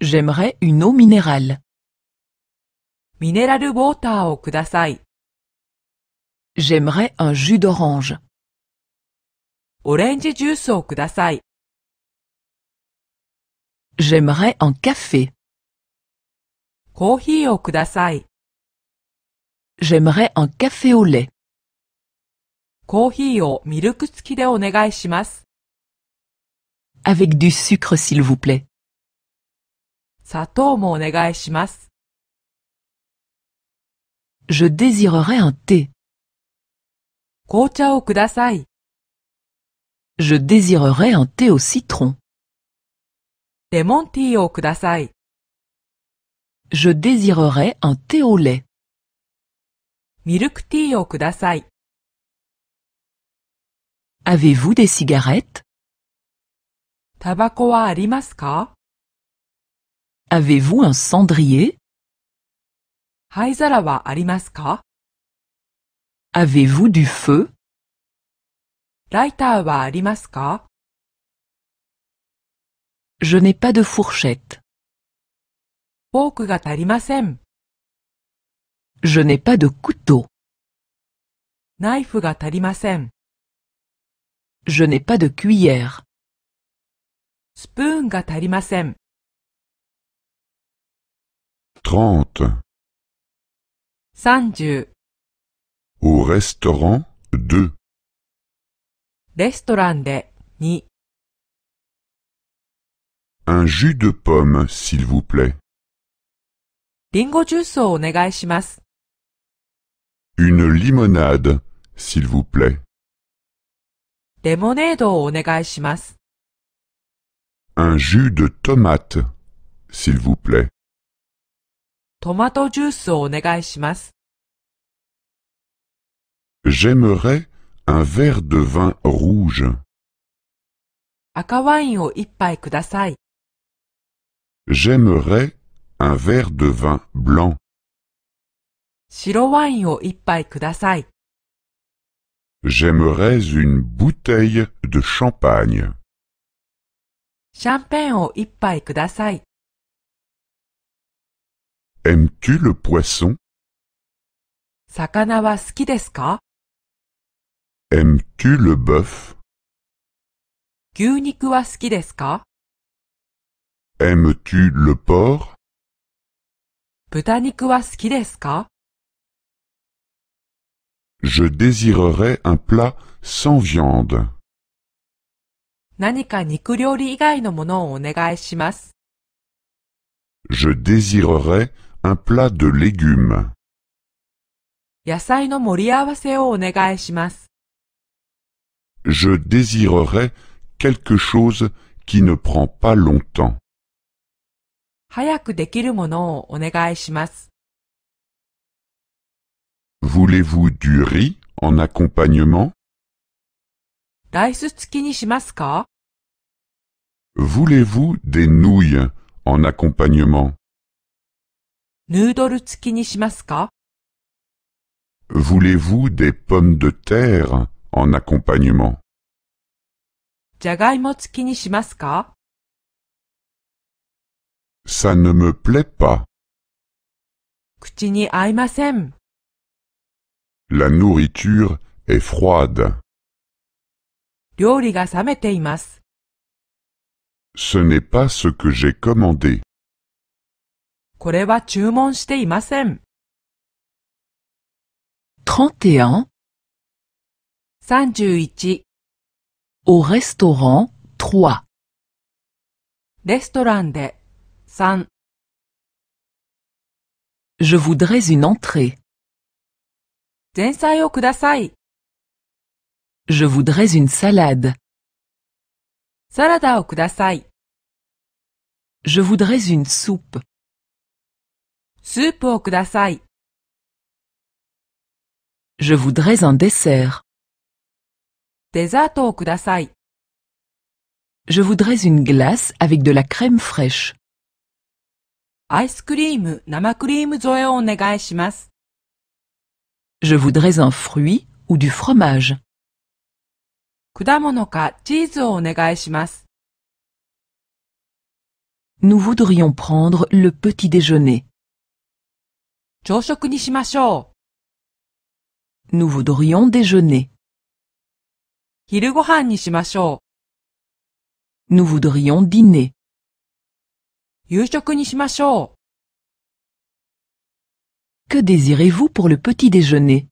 J'aimerais une eau minérale. Mineral water J'aimerais un jus d'orange. Orange juice J'aimerais un café. Coffee J'aimerais un café au lait. コーヒーをミルク付きでお願いします。Avec du sucre s'il vous plaît. 砂糖もお願いします。Je désirerais un thé. 紅茶をください。Je désirerais un thé au citron. レモンティーをください。Je désirerais un thé au lait. ミルクティーをください。Avez-vous des cigarettes Tabako wa arimasu Avez-vous un cendrier Haizara wa arimasu Avez-vous du feu Lighter wa arimasu Je n'ai pas de fourchette. Je n'ai pas de couteau. tarimasen. Je n'ai pas de cuillère. Spoon ga tarimasen. Trente. Sanju. Au restaurant deux. Restaurant de ni. Un jus de pomme, s'il vous plaît. Ringo juice Une limonade, s'il vous plaît. レモネードをお願いします。Un jus de tomate, s'il vous plaît. トマトジュースをお願いします。J'aimerais un verre de vin rouge. 赤ワインを一杯ください。J'aimerais un verre de vin blanc. 白ワインを一杯ください。J'aimerais une bouteille de champagne. Champagne au Aimes-tu le poisson? Sakana wa Aimes-tu le bœuf? Gyuniku wa suki Aimes-tu le porc? Butaniku wa suki je désirerais un plat sans viande. Je désirerais un plat de légumes. Je désirerais quelque chose qui ne prend pas longtemps. Voulez-vous du riz en accompagnement Voulez-vous des nouilles en accompagnement Voulez-vous des pommes de terre en accompagnement Ça ne me plaît pas. La nourriture est froide. Ce n'est pas ce que j'ai commandé. commandé San 31 Au restaurant 3. レストランで Je voudrais une entrée. Je voudrais une salade. Salad Je voudrais une soupe. Soupe Je voudrais un dessert. Dezato Je voudrais une glace avec de la crème fraîche. Ice cream, cream zo je voudrais un fruit ou du fromage. Nous voudrions prendre le petit déjeuner. Nous voudrions déjeuner. Nous voudrions dîner. Que désirez-vous pour le petit déjeuner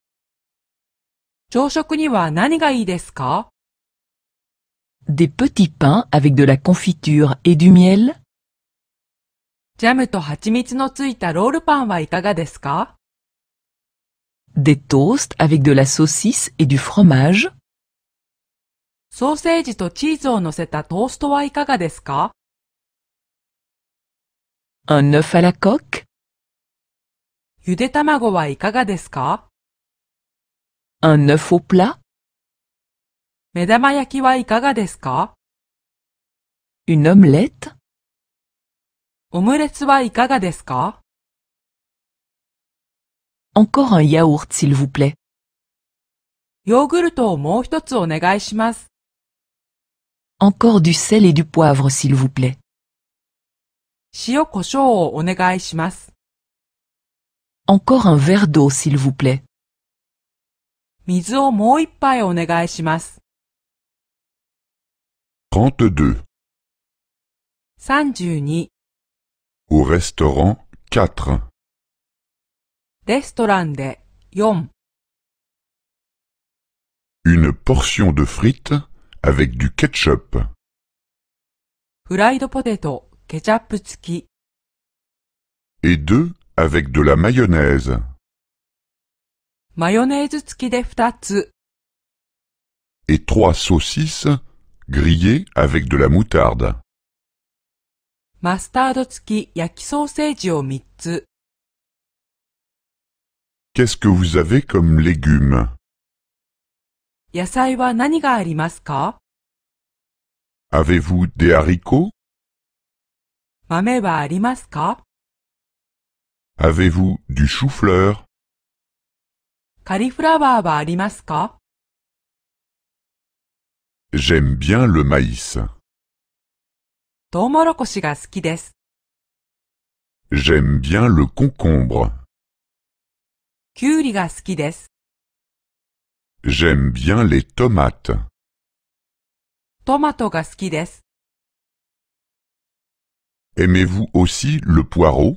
Des petits pains avec de la confiture et du miel Des toasts avec de la saucisse et du fromage Un œuf à la coque ゆで卵はいかがですか Un œuf au plat? 目玉焼きはいかがですか Une omelette? オムレツはいかがですか Encore un yaourt, s'il vous plaît. ヨーグルトをもう一つお願いします。Encore du sel et du poivre, s'il vous plaît. 塩胡椒をお願いします。Encore un verre d'eau s'il vous plaît. Mizu o mou ippai onegaishimasu. 32. 32. Au restaurant 4. Restaurant de 4. Une portion de frites avec du ketchup. Fried potato ketchup Et deux. Avec de la mayonnaise. Et trois saucisses grillées avec de la moutarde. quest ce que vous avez comme légumes Avez-vous des haricots Avez-vous du chou-fleur? J'aime bien le maïs. J'aime bien le concombre. J'aime bien les tomates. Aimez-vous aussi le poireau?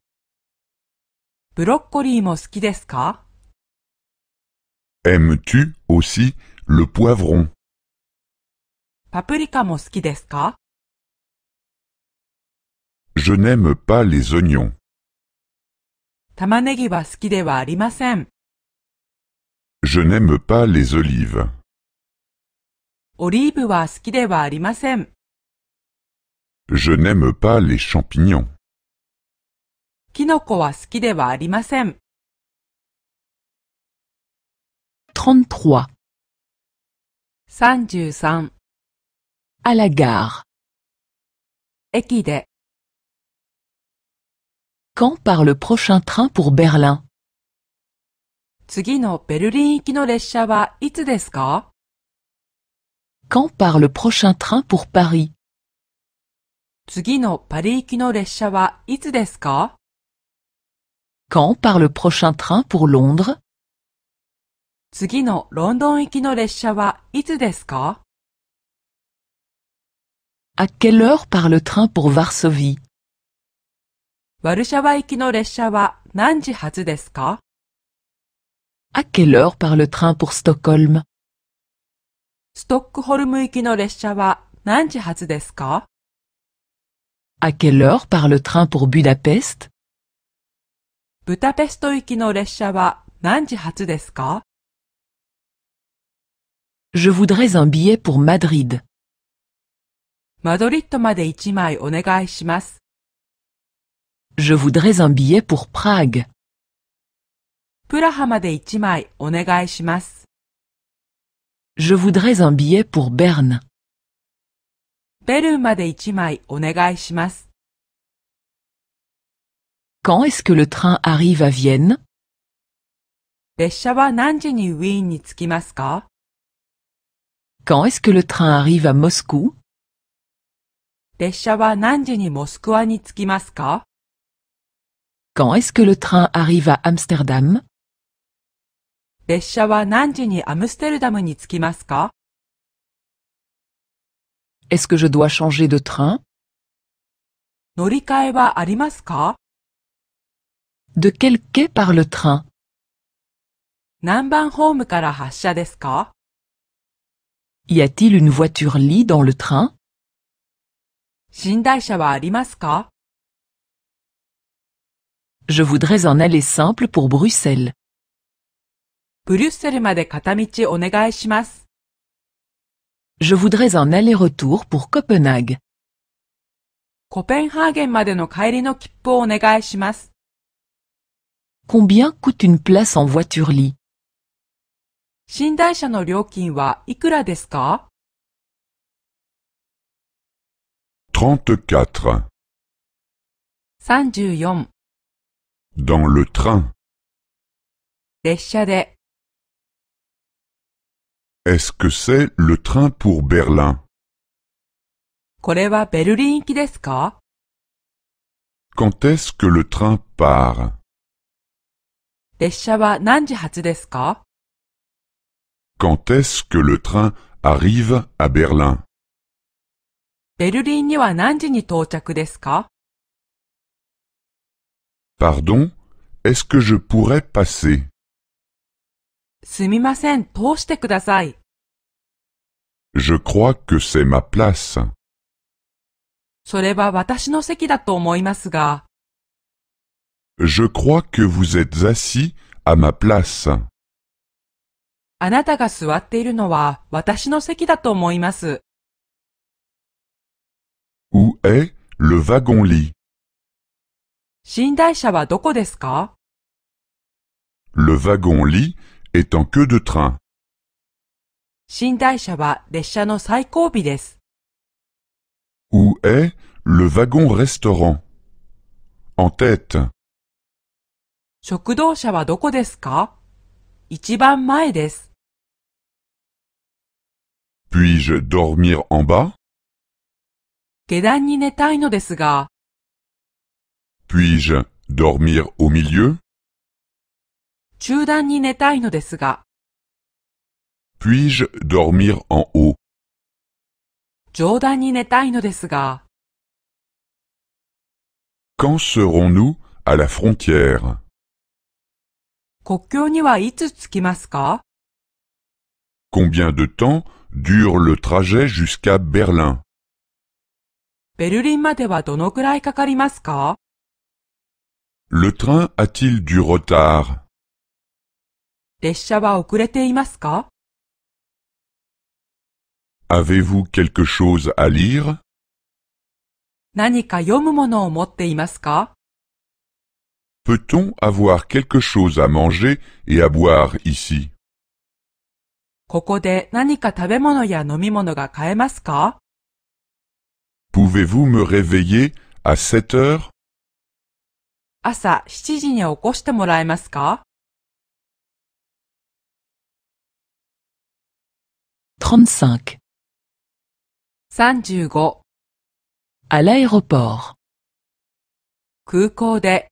Brocoli mo Aimes-tu aussi le poivron? Paprika mo suki des ka? Je n'aime pas les oignons. Tamanegi wa suki arimasen. Je n'aime pas les olives. Olive wa suki dewa arimasen. Je n'aime pas les champignons. キノコは好きではありません。33 33 à la gare 駅で Quand part le prochain train pour Berlin 次のベルリン行きの列車はいつですか Quand part le prochain train pour Paris 次のパリ行きの列車はいつですか Quand part le prochain train pour Londres À quelle heure part le train pour Varsovie À quelle heure part le train pour Stockholm À quelle heure part le train pour Budapest ブタペスト行きの列車は何時発ですか Je voudrais un billet pour Madrid. マドリッドまで1枚お願いします。Je voudrais un billet pour Prague. プラハまで1枚お願いします。Je voudrais un billet pour Berne. ベルンまで1枚お願いします。Quand est-ce que le train arrive à Vienne? Quand est-ce que le train arrive à Moscou? Quand est-ce que le train arrive à Amsterdam? Est-ce que je dois changer de train? De quel quai par le train Y a-t-il une voiture-lit dans le train Je voudrais en aller simple pour Bruxelles. Je voudrais en aller-retour pour Copenhague. Combien coûte une place en voiture-lit? 寝台車の料金はいくらですか ?34 34 Dans le train 列車で Est-ce que c'est le train pour Berlin Quand est-ce que le train part 列車は何時発ですか Quand est-ce que le train arrive à Berlin ベルリンには何時に到着ですか Pardon, est-ce que je pourrais passer すみません、通してください。Je crois que c'est ma place. それは私の席だと思いますが。Je crois que vous êtes assis à ma place. Où est le wagon-lit? 寝台車はどこですか Le wagon-lit est en queue de train. Où est le wagon-restaurant? En tête. 食堂車はどこですか一番前です。Puis-je dormir en bas? 下段に寝たいのですが。Puis-je dormir au milieu? 中段に寝たいのですが。Puis-je dormir en haut? 上段に寝たいのですが。Quand serons-nous à la frontière? 国境にはいつ着きますか Combien de temps dure le trajet jusqu'à Berlin ベルリンまではどのくらいかかりますか Le train a-t-il du retard 列車は遅れていますか Avez-vous quelque chose à lire 何か読むものを持っていますか Peut-on avoir quelque chose à manger et à boire ici ここで何か食べ物や飲み物が買えますか Pouvez-vous me réveiller à 7 heures 朝7時に起こしてもらえますか 35. 35 À l'aéroport. 空港で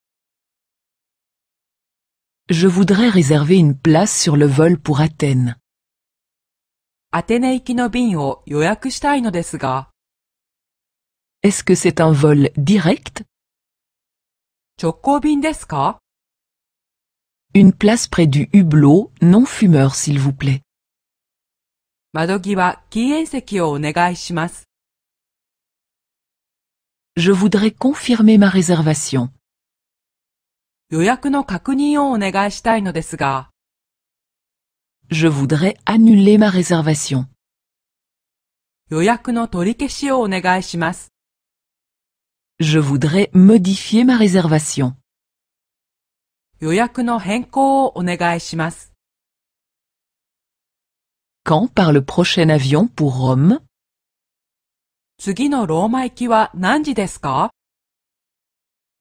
je voudrais réserver une place sur le vol pour Athènes. Est-ce que c'est un vol direct Une place près du hublot, non fumeur s'il vous plaît. Je voudrais confirmer ma réservation. 予約の確認をお願いしたいのですが。Je voudrais annuler ma réservation. 予約の取り消しをお願いします。Je voudrais modifier ma réservation. 予約の変更をお願いします。Quand par le prochain avion pour Rome? 次のローマ行きは何時ですか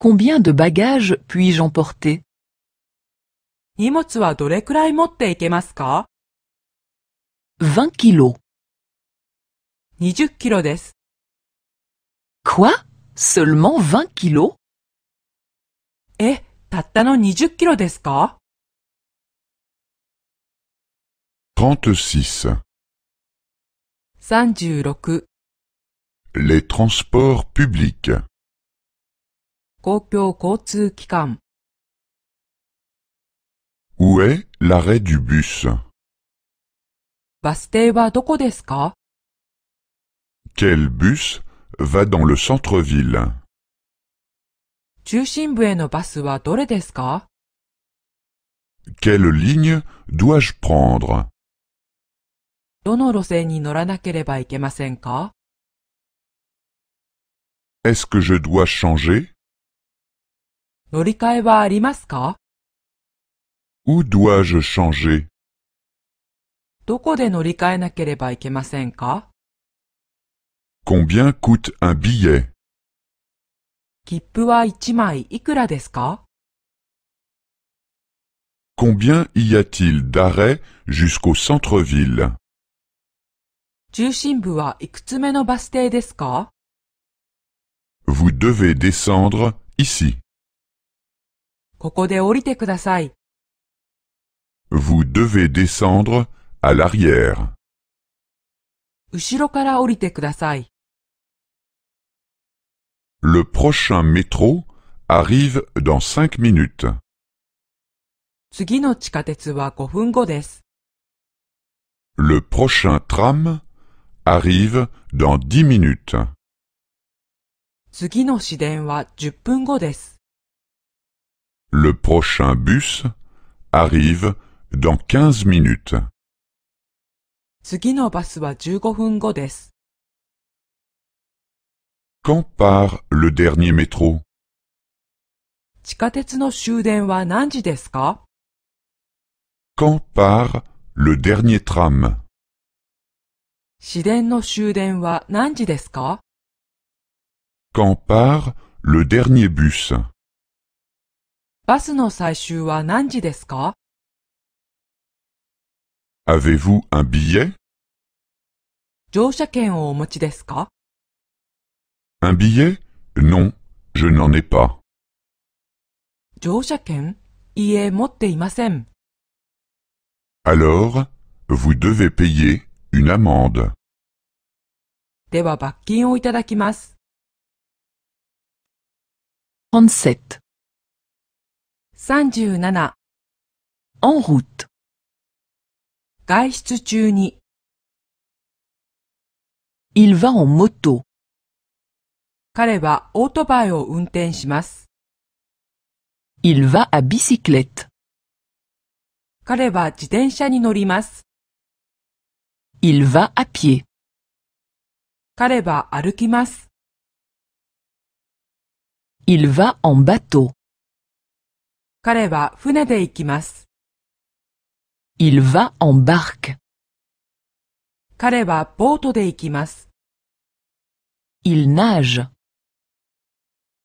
Combien de bagages puis-je emporter ?20 kilos. 20 kilos desu. Quoi Seulement 20 kilos Eh, tatta no 20 kilos desu ka 36. 36. Les transports publics. Où est l'arrêt du bus Quel bus va dans le centre-ville Quelle ligne dois-je prendre Est-ce que je dois changer 乗り換えはありますか Où dois-je changer どこで乗り換えなければいけませんか Combien coûte un billet 切符は1枚いくらですか Combien y a-t-il d'arrêts jusqu'au centre-ville 中心部はいくつ目のバス停ですか Vous devez descendre ici. ここで降りてください。Vous devez descendre à l'arrière. 後ろから降りてください。Le prochain métro arrive dans cinq minutes. 次の地下鉄は5分後です。Le prochain tram arrive dans dix minutes. 次の市電は10分後です。Le prochain bus arrive dans 15 minutes. Quand part le dernier métro Quand part le dernier tram Quand part le dernier bus バスの最終は何時ですか Avez-vous un billet 乗車券をお持ちですか Un billet Non, je n'en ai pas. 乗車券いいえ、持っていません。Alors, vous devez payer une amende. では罰金をいただきます。37 37 en route 外出中に Il va en moto 彼はオートバイを運転します Il va à bicyclette 彼は自転車に乗ります Il va à pied 彼は歩きます Il va en bateau 彼は船で行きます。Il va en barque. 彼はボートで行きます。Il nage.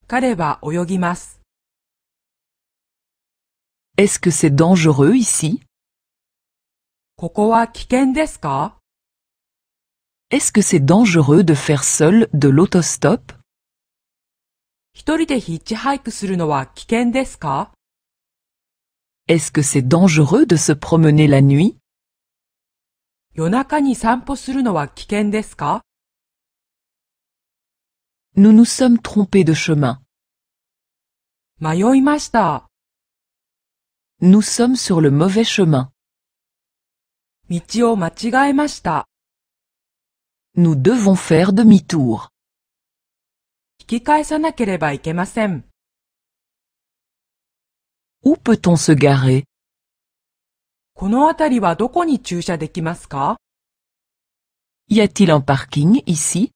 彼は泳ぎます。Est-ce que c'est dangereux ici? ここは危険ですか Est-ce que c'est dangereux de faire seul de l'autostop? 一人でヒッチハイクするのは危険ですか Est-ce que c'est dangereux de se promener la nuit Nous nous sommes trompés de chemin. Nous sommes sur le mauvais chemin. Nous devons faire demi-tour. Où peut-on se garer Y a-t-il un parking ici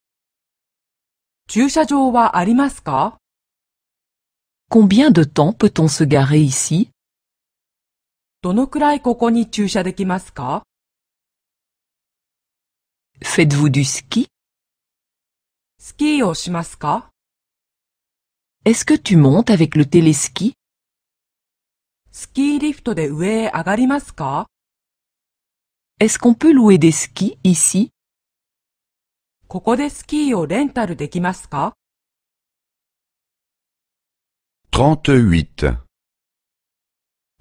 Combien de temps peut-on se garer ici Faites-vous du ski Est-ce que tu montes avec le téléski スキーリフトで上へ上がりますか Est-ce qu'on peut louer des skis ici? ここでスキーをレンタルできますか38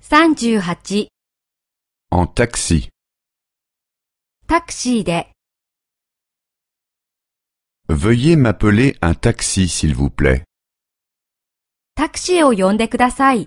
38 En taxi タクシーで Veuillez m'appeler un taxi s'il vous plaît. タクシーを呼んでください。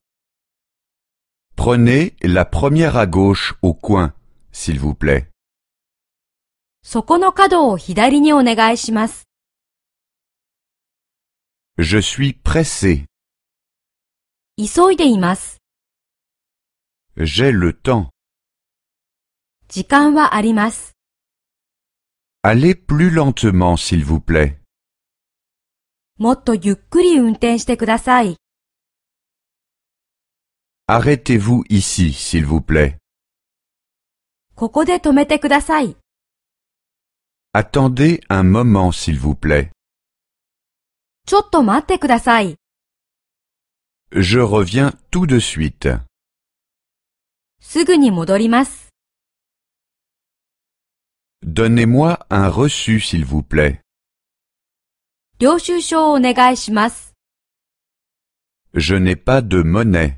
Prenez la première à gauche au coin, s'il vous plaît. Je suis pressé. J'ai le temps. Allez plus lentement, s'il vous plaît. もっとゆっくり運転してください。Arrêtez-vous ici, s'il vous plaît. Attendez un moment, s'il vous plaît. Je reviens tout de suite. donnez moi un reçu, s'il vous plaît. Je n'ai pas de monnaie.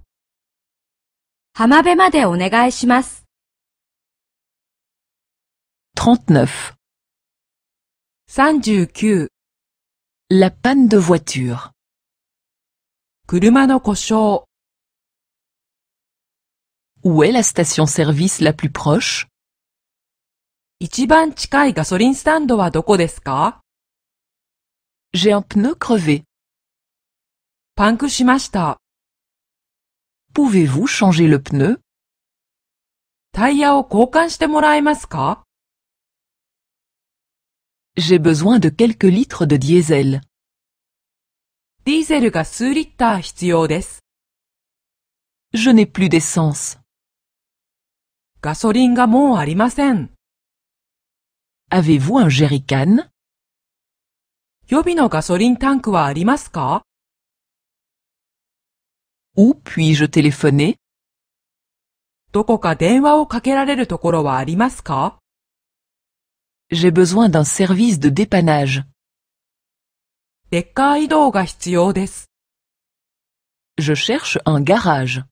浜辺までお願いします。39 39 La panne de voiture 車の故障 Où est la station-service la plus proche 一番近いガソリンスタンドはどこですか J'ai un pneu crevé パンクしました。Pouvez-vous changer le pneu? タイヤを交換してもらえますか J'ai besoin de quelques litres de diesel. Je n'ai plus d'essence. avez vous un jerrycan? 予備のガソリンタンクはありますか où puis-je téléphoner J'ai besoin d'un service de dépannage. Je cherche un garage.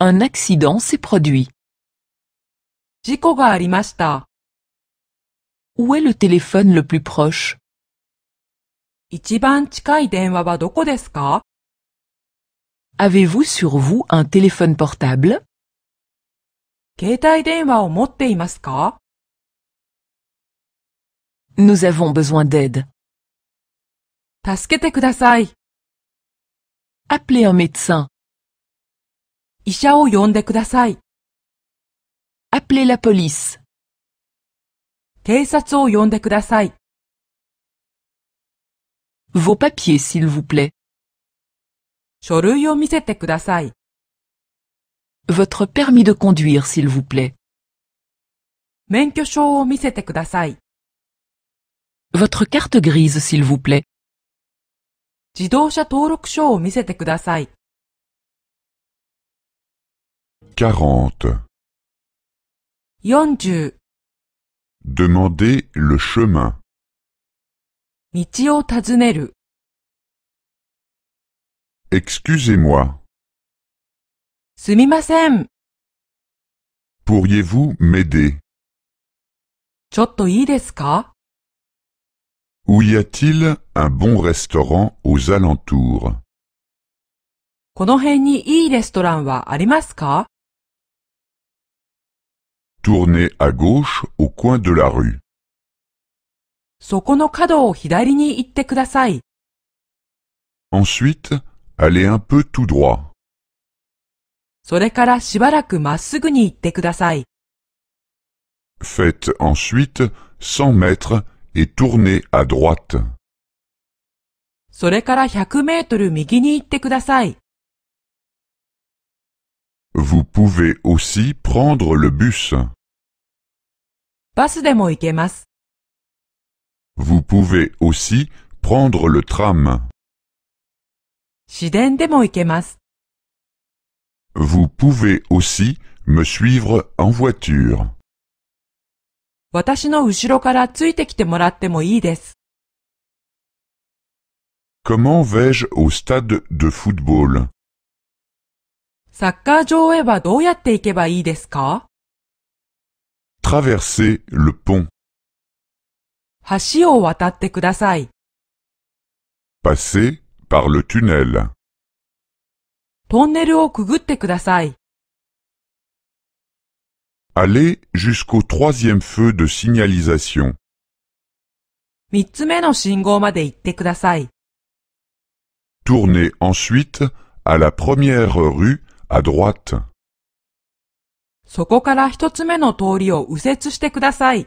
Un accident s'est produit. Où est le téléphone le plus proche 一番近い電話はどこですか Avez-vous sur vous un téléphone portable 携帯電話を持っていますか Nous avons besoin d'aide. 助けてください。Appelez un médecin. 医者を呼んでください。Appelez la police. 警察を呼んでください。Vos papiers, s'il vous plaît. Votre permis de conduire, s'il vous plaît. Votre carte grise, s'il vous plaît. 40. 40. Demandez le chemin. 道を尋ねる。Excusez-moi. すみません。Pourriez-vous m'aider ちょっといいですか Où y a-t-il un bon restaurant aux alentours この辺にいいレストランはありますか Tournez à gauche au coin de la rue. そこの角を左に行ってください。Ensuite, allez un peu tout droit. それからしばらくまっすぐに行ってください。Faites ensuite 100 mètres et tournez à droite. それから100メートル右に行ってください。Vous pouvez aussi prendre le bus. バスでも行けます。Vous pouvez aussi prendre le tram. Vous pouvez aussi me suivre en voiture. Comment vais-je au stade de football? Traverser le pont. 橋を渡ってください。Passez par le tunnel. トンネルをくぐってください。a l l e r jusqu'au troisième feu de signalisation. 三つ目の信号まで行ってください。Tournez ensuite à la première rue à droite. そこから一つ目の通りを右折してください。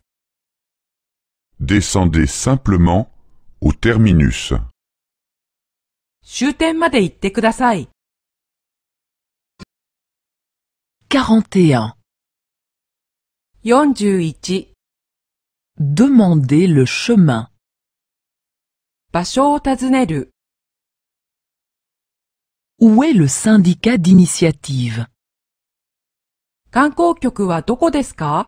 descendez simplement au terminus. 41 41. Demandez le chemin. Où est le syndicat d'initiative 観光局はどこですか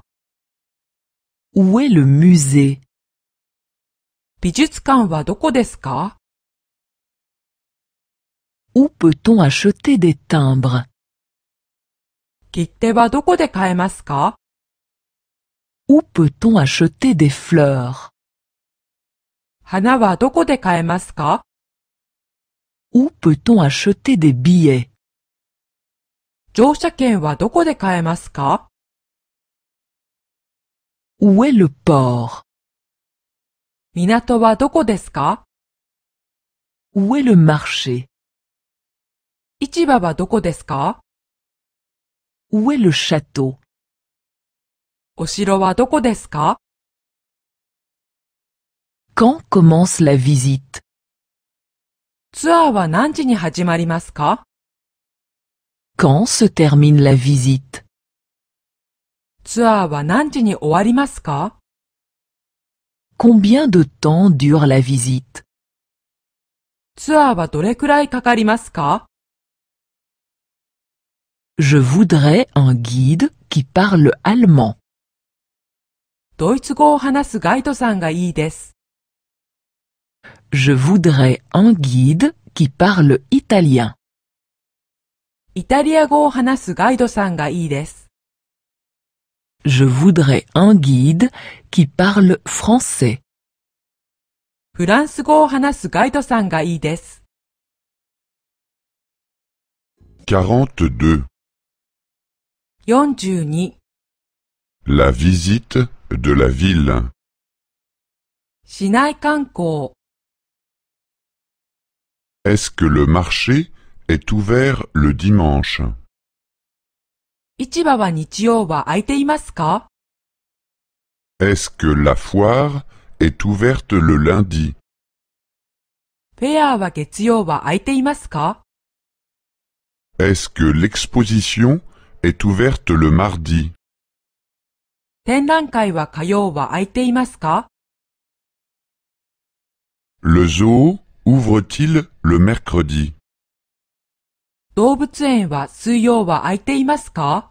Où est le musée? 美術館はどこですか Où peut-on acheter des timbres? 切手はどこで買えますか Où peut-on acheter des fleurs? 花はどこで買えますか Où peut-on acheter des billets? 乗車券はどこで買えますか où est le port Minato wa doko desu ka Où est le marché Ichiba wa doko desu ka Où est le château Oshiro wa doko desu ka Quand commence la visite wa ni ka Quand se termine la visite ツアーは何時に終わりますか Combien de temps dure la visite ツアーはどれくらいかかりますか Je voudrais un guide qui parle allemand. ドイツ語を話すガイドさんがいいです。Je voudrais un guide qui parle italien. イタリア語を話すガイドさんがいいです。Je voudrais un guide qui parle français. 42. La visite de la ville. est ce que le marché est ouvert le dimanche 市場は日曜は空いていますか Est-ce que la foire est ouverte le lundi フェアは月曜は空いていますか Est-ce que l'exposition est ouverte le mardi 展覧会は火曜は空いていますか Le zoo ouvre-t-il le mercredi 動物園は水曜は空いていますか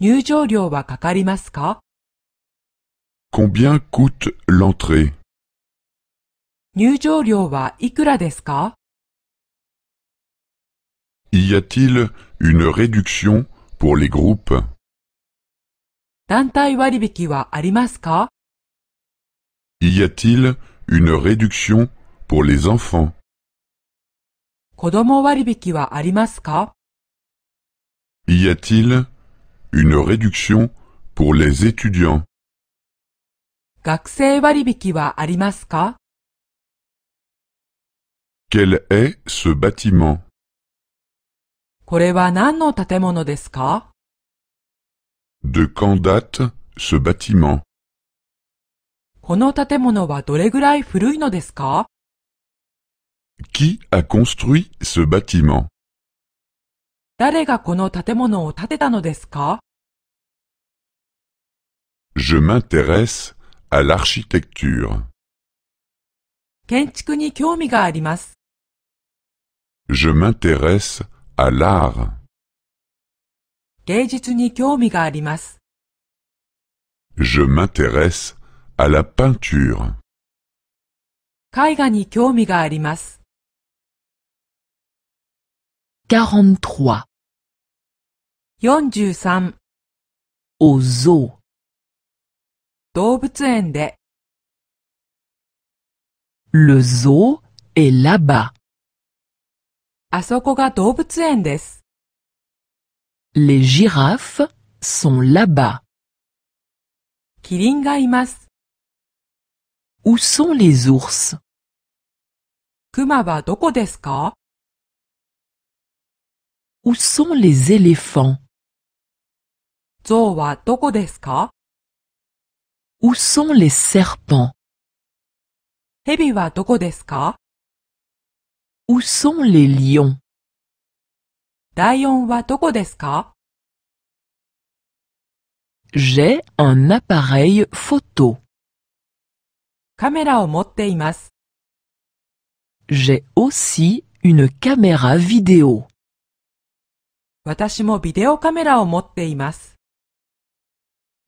入場料はかかりますか Combien coûte l'entrée 入場料はいくらですか Y a-t-il une réduction pour les groupes 団体割引はありますか Y a-t-il une réduction pour les enfants 子供割引はありますか Y a-t-il une réduction pour les étudiants. Quel est ce bâtiment De quand date ce bâtiment Qui a construit ce bâtiment 誰がこの建物を建てたのですか Je m'intéresse à l'architecture. 建築に興味があります。Je m'intéresse à l'art. 芸術に興味があります。Je m'intéresse à la peinture. 絵画に興味があります。43 43お o 動物園で Le zoo est là-bas. あそこが動物園です。Les girafes sont là-bas. キリンがいます。Où sont les ours? クマはどこですか Où sont les éléphants? 象はどこですか Où sont les serpents 蛇はどこですか Où sont les lions ライオンはどこですか J'ai un appareil photo. カメラを持っています。J'ai aussi une caméra vidéo. 私もビデオカメラを持っています。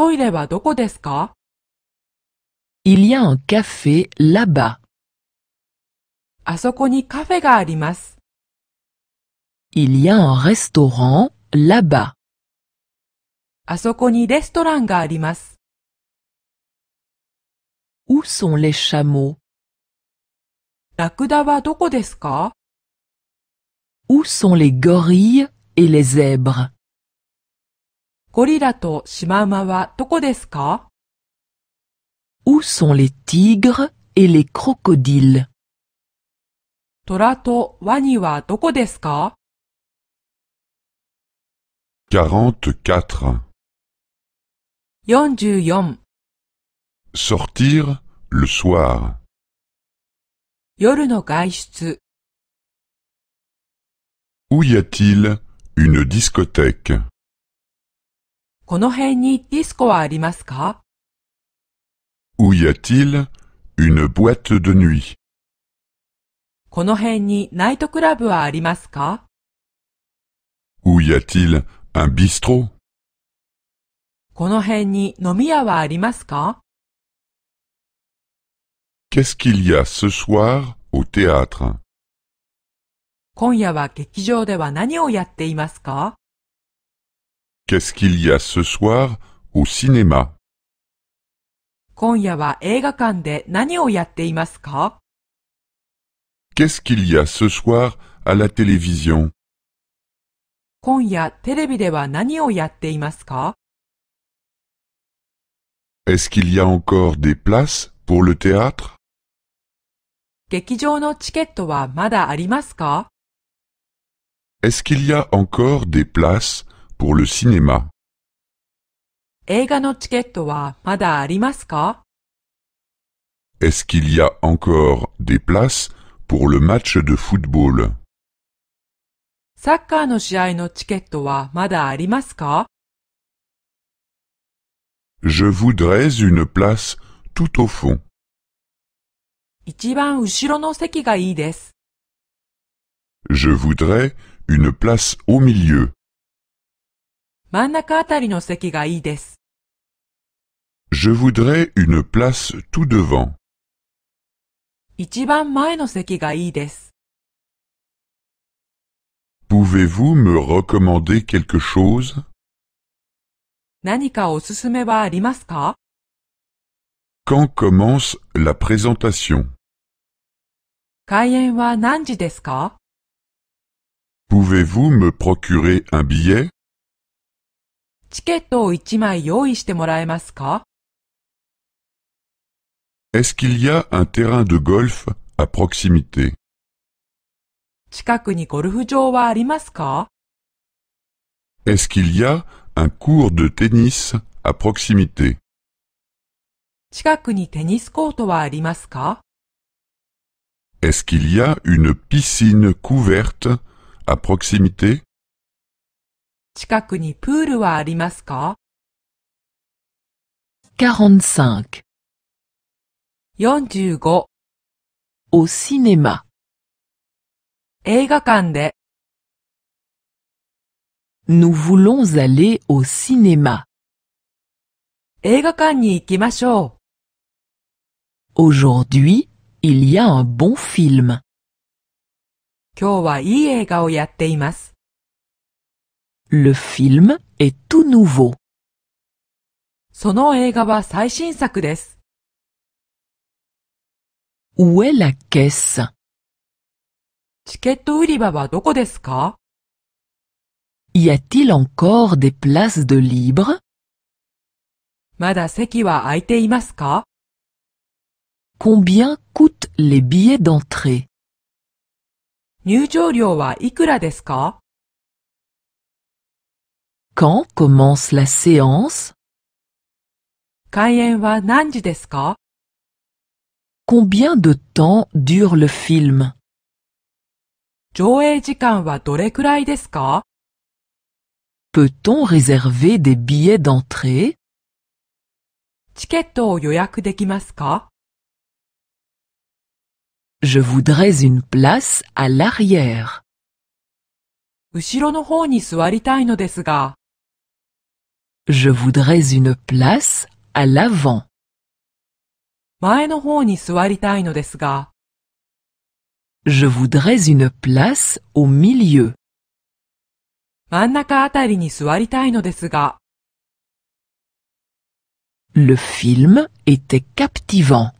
Il y a un café là-bas. Il y a un restaurant là-bas. Où sont les chameaux? Où sont les gorilles et les zèbres? ゴリラとシマウマはどこですか Où sont les tigres et les crocodiles 44. 44 Sortir le soir. Où y a-t-il une discothèque この辺にディスコはありますか Où y a-t-il une boîte de nuit この辺にナイトクラブはありますか Où y a-t-il un bistrot この辺に飲み屋はありますか Qu'est-ce qu'il y a ce soir au théâtre 今夜は劇場では何をやっていますか Qu'est-ce qu'il y a ce soir au cinéma Qu'est-ce qu'il y a ce soir à la télévision Est-ce qu'il y a encore des places pour le théâtre Est-ce qu'il y a encore des places pour le cinéma. Est-ce qu'il y a encore des places pour le match de football Je voudrais une place tout au fond. Je voudrais une place au milieu. Je voudrais une place tout devant. Pouvez-vous me recommander quelque chose? Quand commence la présentation Pouvez-vous me procurer un billet チケットを1枚用意してもらえますか Est-ce qu'il y a un terrain de golf à proximité 近くにゴルフ場はありますか Est-ce qu'il y a un cours de tennis à proximité 近くにテニスコートはありますか Est-ce qu'il y a une piscine couverte à proximité 近くにプールはありますか45 45 au cinéma 映画館で Nous voulons aller au cinéma 映画館に行きましょう Aujourd'hui, il y a un bon film 今日はいい映画をやっています Le film est tout nouveau. Où est la caisse? Y a-t-il encore des places de libre? Combien coûtent les billets d'entrée? Quand commence la séance Combien de temps dure le film Peut-on réserver des billets d'entrée Je voudrais une place à l'arrière. Je voudrais une place à l'avant. Je voudrais une place au milieu. Le film était captivant.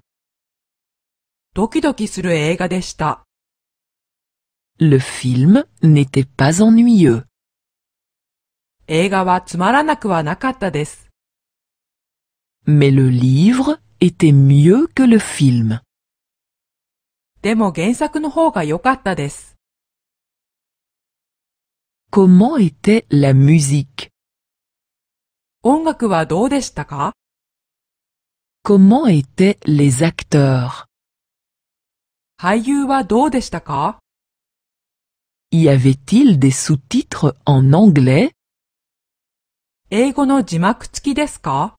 Le film n'était pas ennuyeux. 映画はつまらなくはなかったです。Mais le livre était mieux que le film. でも原作の方が良かったです。Comment était la musique? 音楽はどうでしたか Comment étaient les acteurs? 俳優はどうでしたか Y avait-il des sous-titres en anglais? 英語の字幕付きですか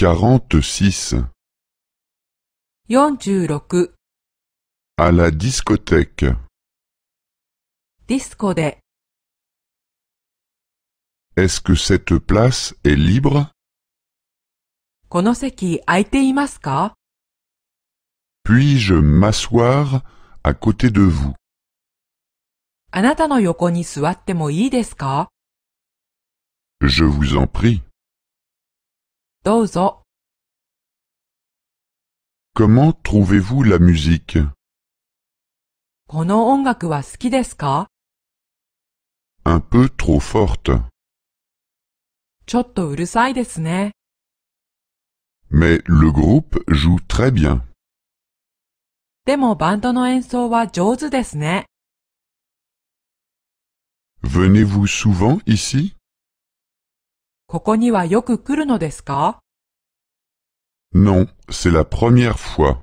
46. 46 À la discothèque. ディスコで Est-ce que cette place est libre この席空いていますか Puis-je m'asseoir à côté de vous あなたの横に座ってもいいですか Je vous en prie. どうぞ。Comment trouvez-vous la musique この音楽は好きですか Un peu trop forte. ちょっとうるさいですね。Mais le groupe joue très bien. でもバンドの演奏は上手ですね。Venez-vous souvent ici? ここにはよく来るのですか Non, c'est la première fois.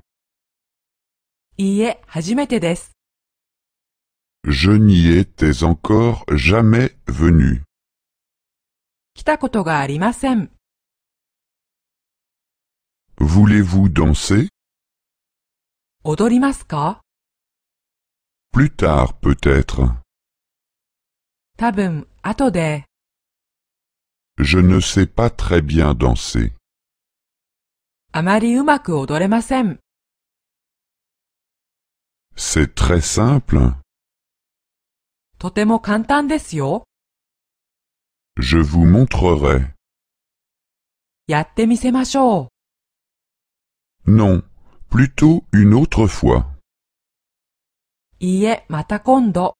Je n'y étais encore jamais venu. voulez vous danser? 踊りますか Plus tard peut-être. Tabum atode. Je ne sais pas très bien danser. Amari umaku odoremasen. C'est très simple. Totemo kantan desu Je vous montrerai. Yatte misemashou. Non, plutôt une autre fois. Ie, matakondo.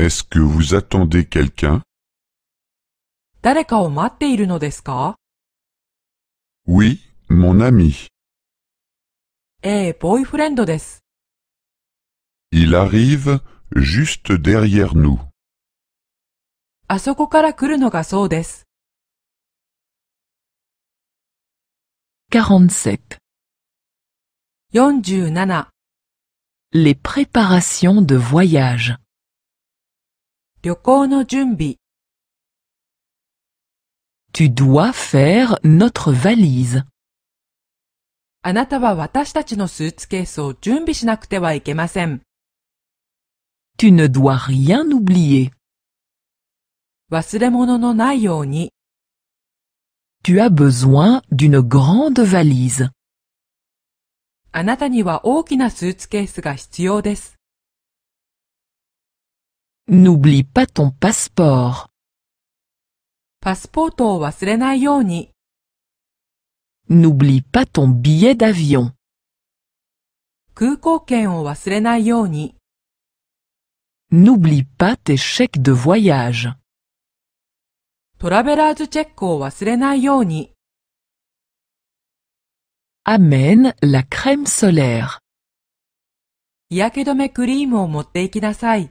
Est-ce que vous attendez quelqu'un? Oui, mon ami. Eh, Il arrive juste derrière nous. 47. 47 Les préparations de voyage. Tu dois faire notre valise. Anata wa watashitachi no suitcase o junbi shinakute wa ikemasen. Tu ne dois rien oublier. Wasuremono no nai oni. Tu as besoin d'une grande valise. Anata ni wa okina suitcase ga shisou des. N'oublie pas ton passeport. Passport au 忘れないように. N'oublie pas ton billet d'avion. Coup Ken poignet au 忘れないように. N'oublie pas tes chèques de voyage. Traveller's check Amen la crème solaire. Yakedome cream au motteikidasai.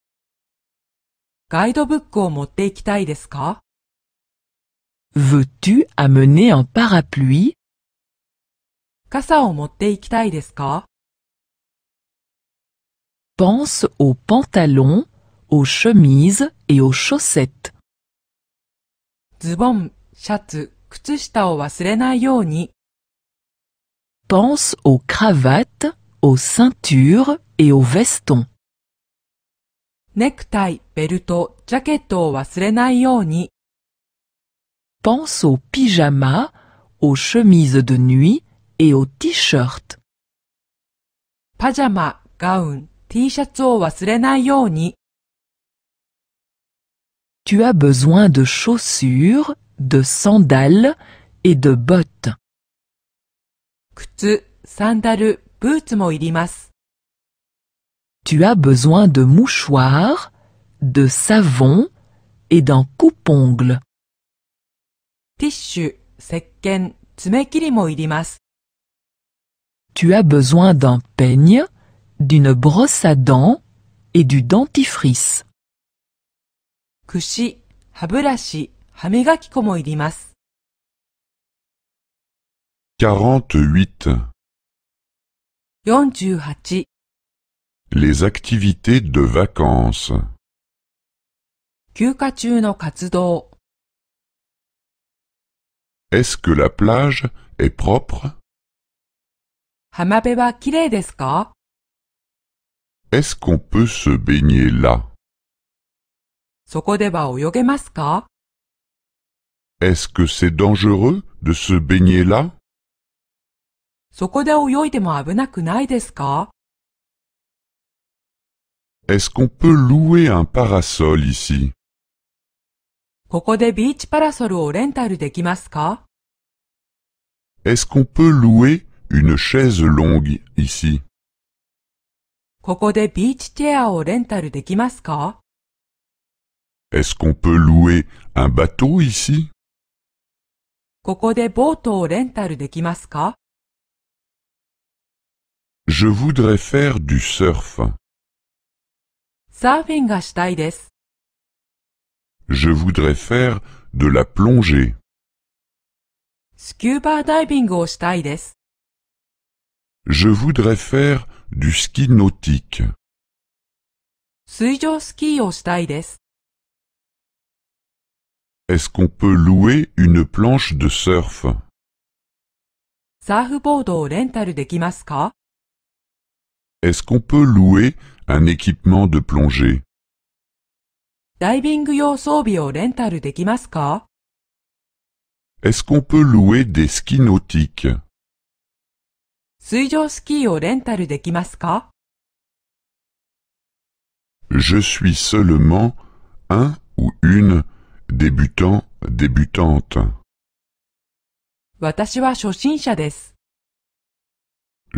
ガイドブックを持っていきたいですか Veux-tu amener un parapluie 傘を持っていきたいですか Pense aux pantalons, aux chemises et aux chaussettes. Pense aux cravates, aux ceintures et aux vestons. Pense au pyjamas, aux chemises de nuit et au t-shirts. パジャマ、ガウン、T Tu as besoin de chaussures, de sandales et de bottes. Tu as besoin de mouchoirs, de savon et d'un coupongle. Tissu, sekken, Tu as besoin d'un peigne, d'une brosse à dents et du dentifrice. Kushi, haburashi, hamegakiko mo irimasu. 48 48 Les activités de vacances est ce que la plage est propre Est-ce qu'on peut se baigner là Est-ce que c'est dangereux de se baigner là Est-ce qu'on peut louer un parasol ici ここでビーチパラソルをレンタルできますか Est-ce qu'on peut louer une chaise longue ici ここでビーチチェアをレンタルできますか Est-ce qu'on peut louer un bateau ici ここでボートをレンタルできますか Je voudrais faire du surf. サーフィンがしたいです。Je voudrais faire de la plongée. Je voudrais faire du ski nautique. Est-ce qu'on peut louer une planche de surf? Est-ce qu'on peut louer un équipement de plongée? Est-ce qu'on peut louer des skis nautiques Je suis seulement un ou une débutant, débutante.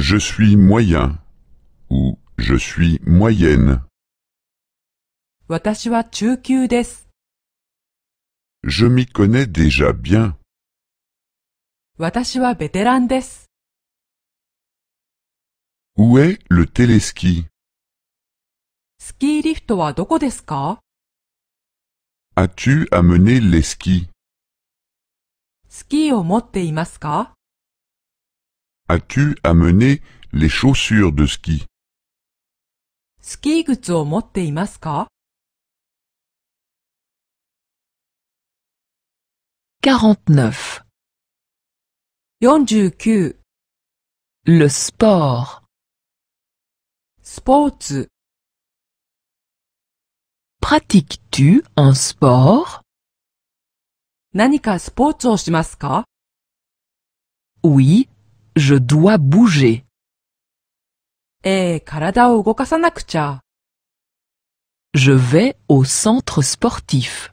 Je suis moyen ou je suis moyenne. 私は中級です。Je m'y connais déjà bien. 私はベテランです。Où est le téléski? スキーリフトはどこですか As-tu amené les skis? スキーを持っていますか As-tu amené les chaussures de ski? スキー靴を持っていますか49 49le sport Sports. pratiques-tu un sport 何かスポーツをしますか Oui, je dois bouger. E, je vais au centre sportif.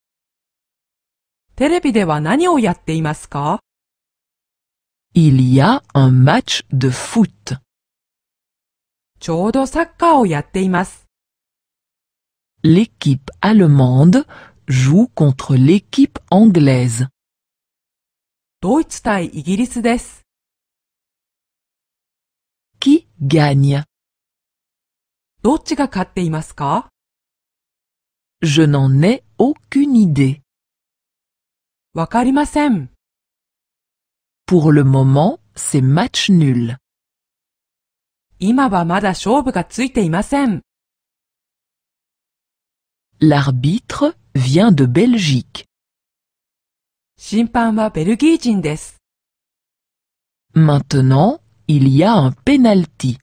テレビでは何をやっていますか Il y a un match de foot. ちょうどサッカーをやっています。L'équipe allemande joue contre l'équipe anglaise. ドイツ対イギリスです。Qui gagne? どっちが勝っていますか Je n'en ai aucune idée. Pour le moment, c'est match nul. L'arbitre vient de Belgique. Maintenant, il y a un penalty.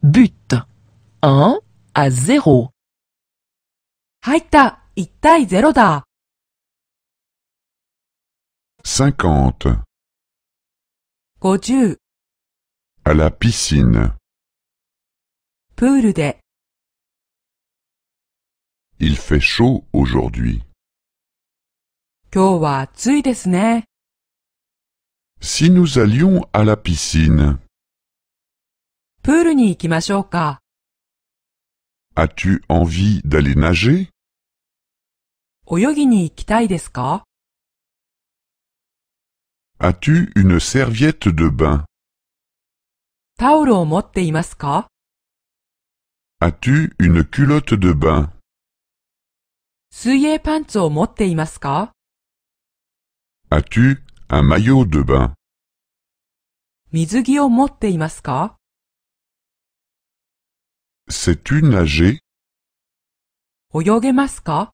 But 1 à 0. 入った1 À la piscine. プールで Il fait chaud aujourd'hui. Si nous allions à la piscine, プールに行きましょうか。tu envie d'aller nager 泳ぎに行きたいですか As-tu une serviette de bain タオルを持っていますか As-tu une culotte de bain 水泳パンツを持っていますか As-tu un maillot de bain 水着を持っていますか Sais-tu nager 泳げますか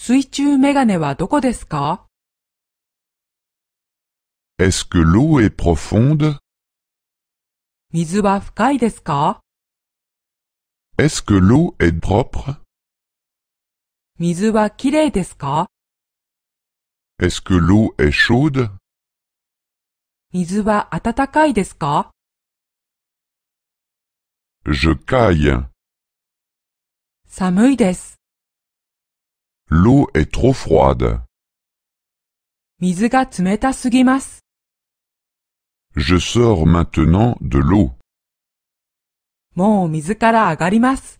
水中メガネはどこですか Est-ce que l'eau est profonde 水は深いですか Est-ce que l'eau est propre 水はきれいですか Est-ce que l'eau est chaude 水は暖かいですか Je caille. 寒いです。L'eau est trop froide. Je sors maintenant de l'eau. もう水から上がります。